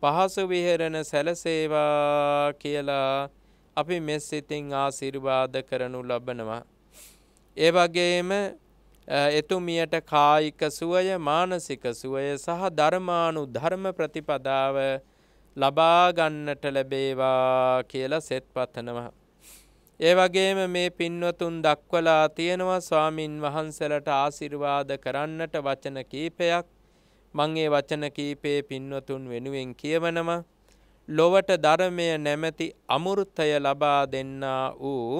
පහසු විහෙරණ සැලසේවා කියලා අපි මෙස්සිතින් ආශිර්වාද කරනු ලබනවා. ඒ වගේම එතුමියට කායික සුවය මානසික සුවය සහ ධර්මානු ධර්ම ප්‍රතිපදාව ලබාගන්නට ලැබේවා කියලා සෙත් පතනවා. ඒ වගේම මේ පින්වතුන් දක්වලා තියෙනවා ස්වාමින් වහන්සලට ආසිර්වාද කරන්නට වචන කීපයක් මං ඒ වචන කීපේ පින්වතුන් වෙනුවෙන් කියවනම ලොවට ධර්මය නැමැති අමෘතය ලබා දෙන්නා වූ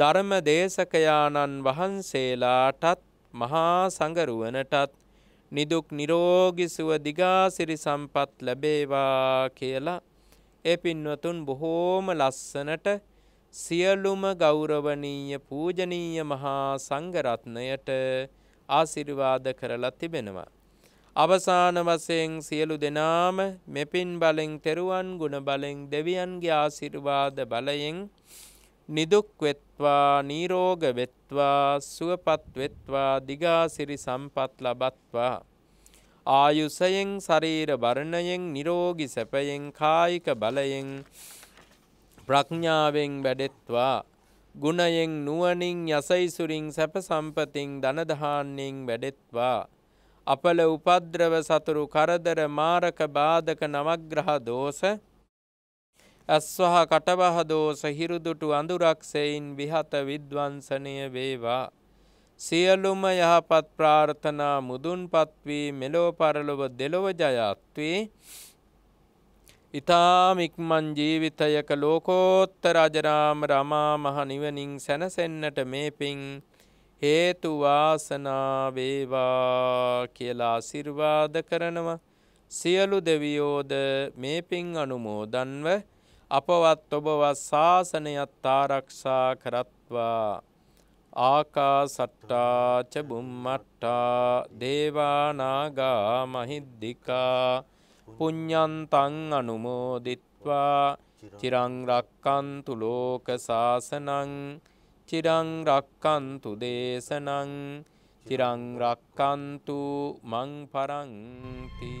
ධර්ම දේශකයාණන් වහන්සේලාටත් මහා සංගරුවනටත් නිදුක් නිරෝගී සුව දිගාසිරි සම්පත් ලැබේවා කියලා ඒ පින්වතුන් බොහෝම ලස්සනට සියලුම ගෞරවනීය පූජනීය මහා සංඝරත්නයට ආශිර්වාද කරලා තිබෙනවා අවසාන වශයෙන් සියලු දෙනාම මෙපින් බලෙන් තෙරුවන් ගුණ බලෙන් දෙවියන්ගේ ආශිර්වාද බලයෙන් නිදුක් වෙත්වා නිරෝග වෙත්වා සුවපත් වෙත්වා දිගාසිරි සම්පත් ලබත්වා ආයුසයෙන් ශරීර වර්ණයෙන් නිරෝගී සැපයෙන් කායික බලයෙන් ප්‍රඥාවෙන් වැඩෙත්වා ගුණයෙන් නුවණින් යසයිසුරින් සැප සම්පතින් ධනදහාන්‍යෙන් වැඩෙත්වා අපල උපද්‍රව සතුරු කරදර මාරක බාධක නවග්‍රහ දෝස ඇස්වහ කටවහ දෝස හිරුදුටු අඳුරක්සෙයින් විහත විද්වංසනය වේවා. සියලුම යහපත් ප්‍රාර්ථනා මුදුන්පත්වී මෙලෝ පරලොව දෙලොව ජයත්වී ඉතාම ඉක්මන් ජීවිතයක ලෝකෝත්තර අජරාම රමා මහ නිවනින් සැනසෙන්නට මේ පින් හේතු වාසනා වේවා කියලා ආශිර්වාද කරනවා සියලු දෙවියෝද මේ පින් අනුමෝදන්ව අපවත් ඔබවත් ශාසනයත් ආරක්ෂා කරත්වා ආකාසට්ටා චබුම්මට්ටා දේවානාගා මහිද්දිකා පුඤ්ඤන්තං අනුමෝදිත්වා චිරං රක්칸තු ලෝක සාසනං චිරං රක්කන්තු දේශනං චිරං රක්කන්තු මං පරන්ති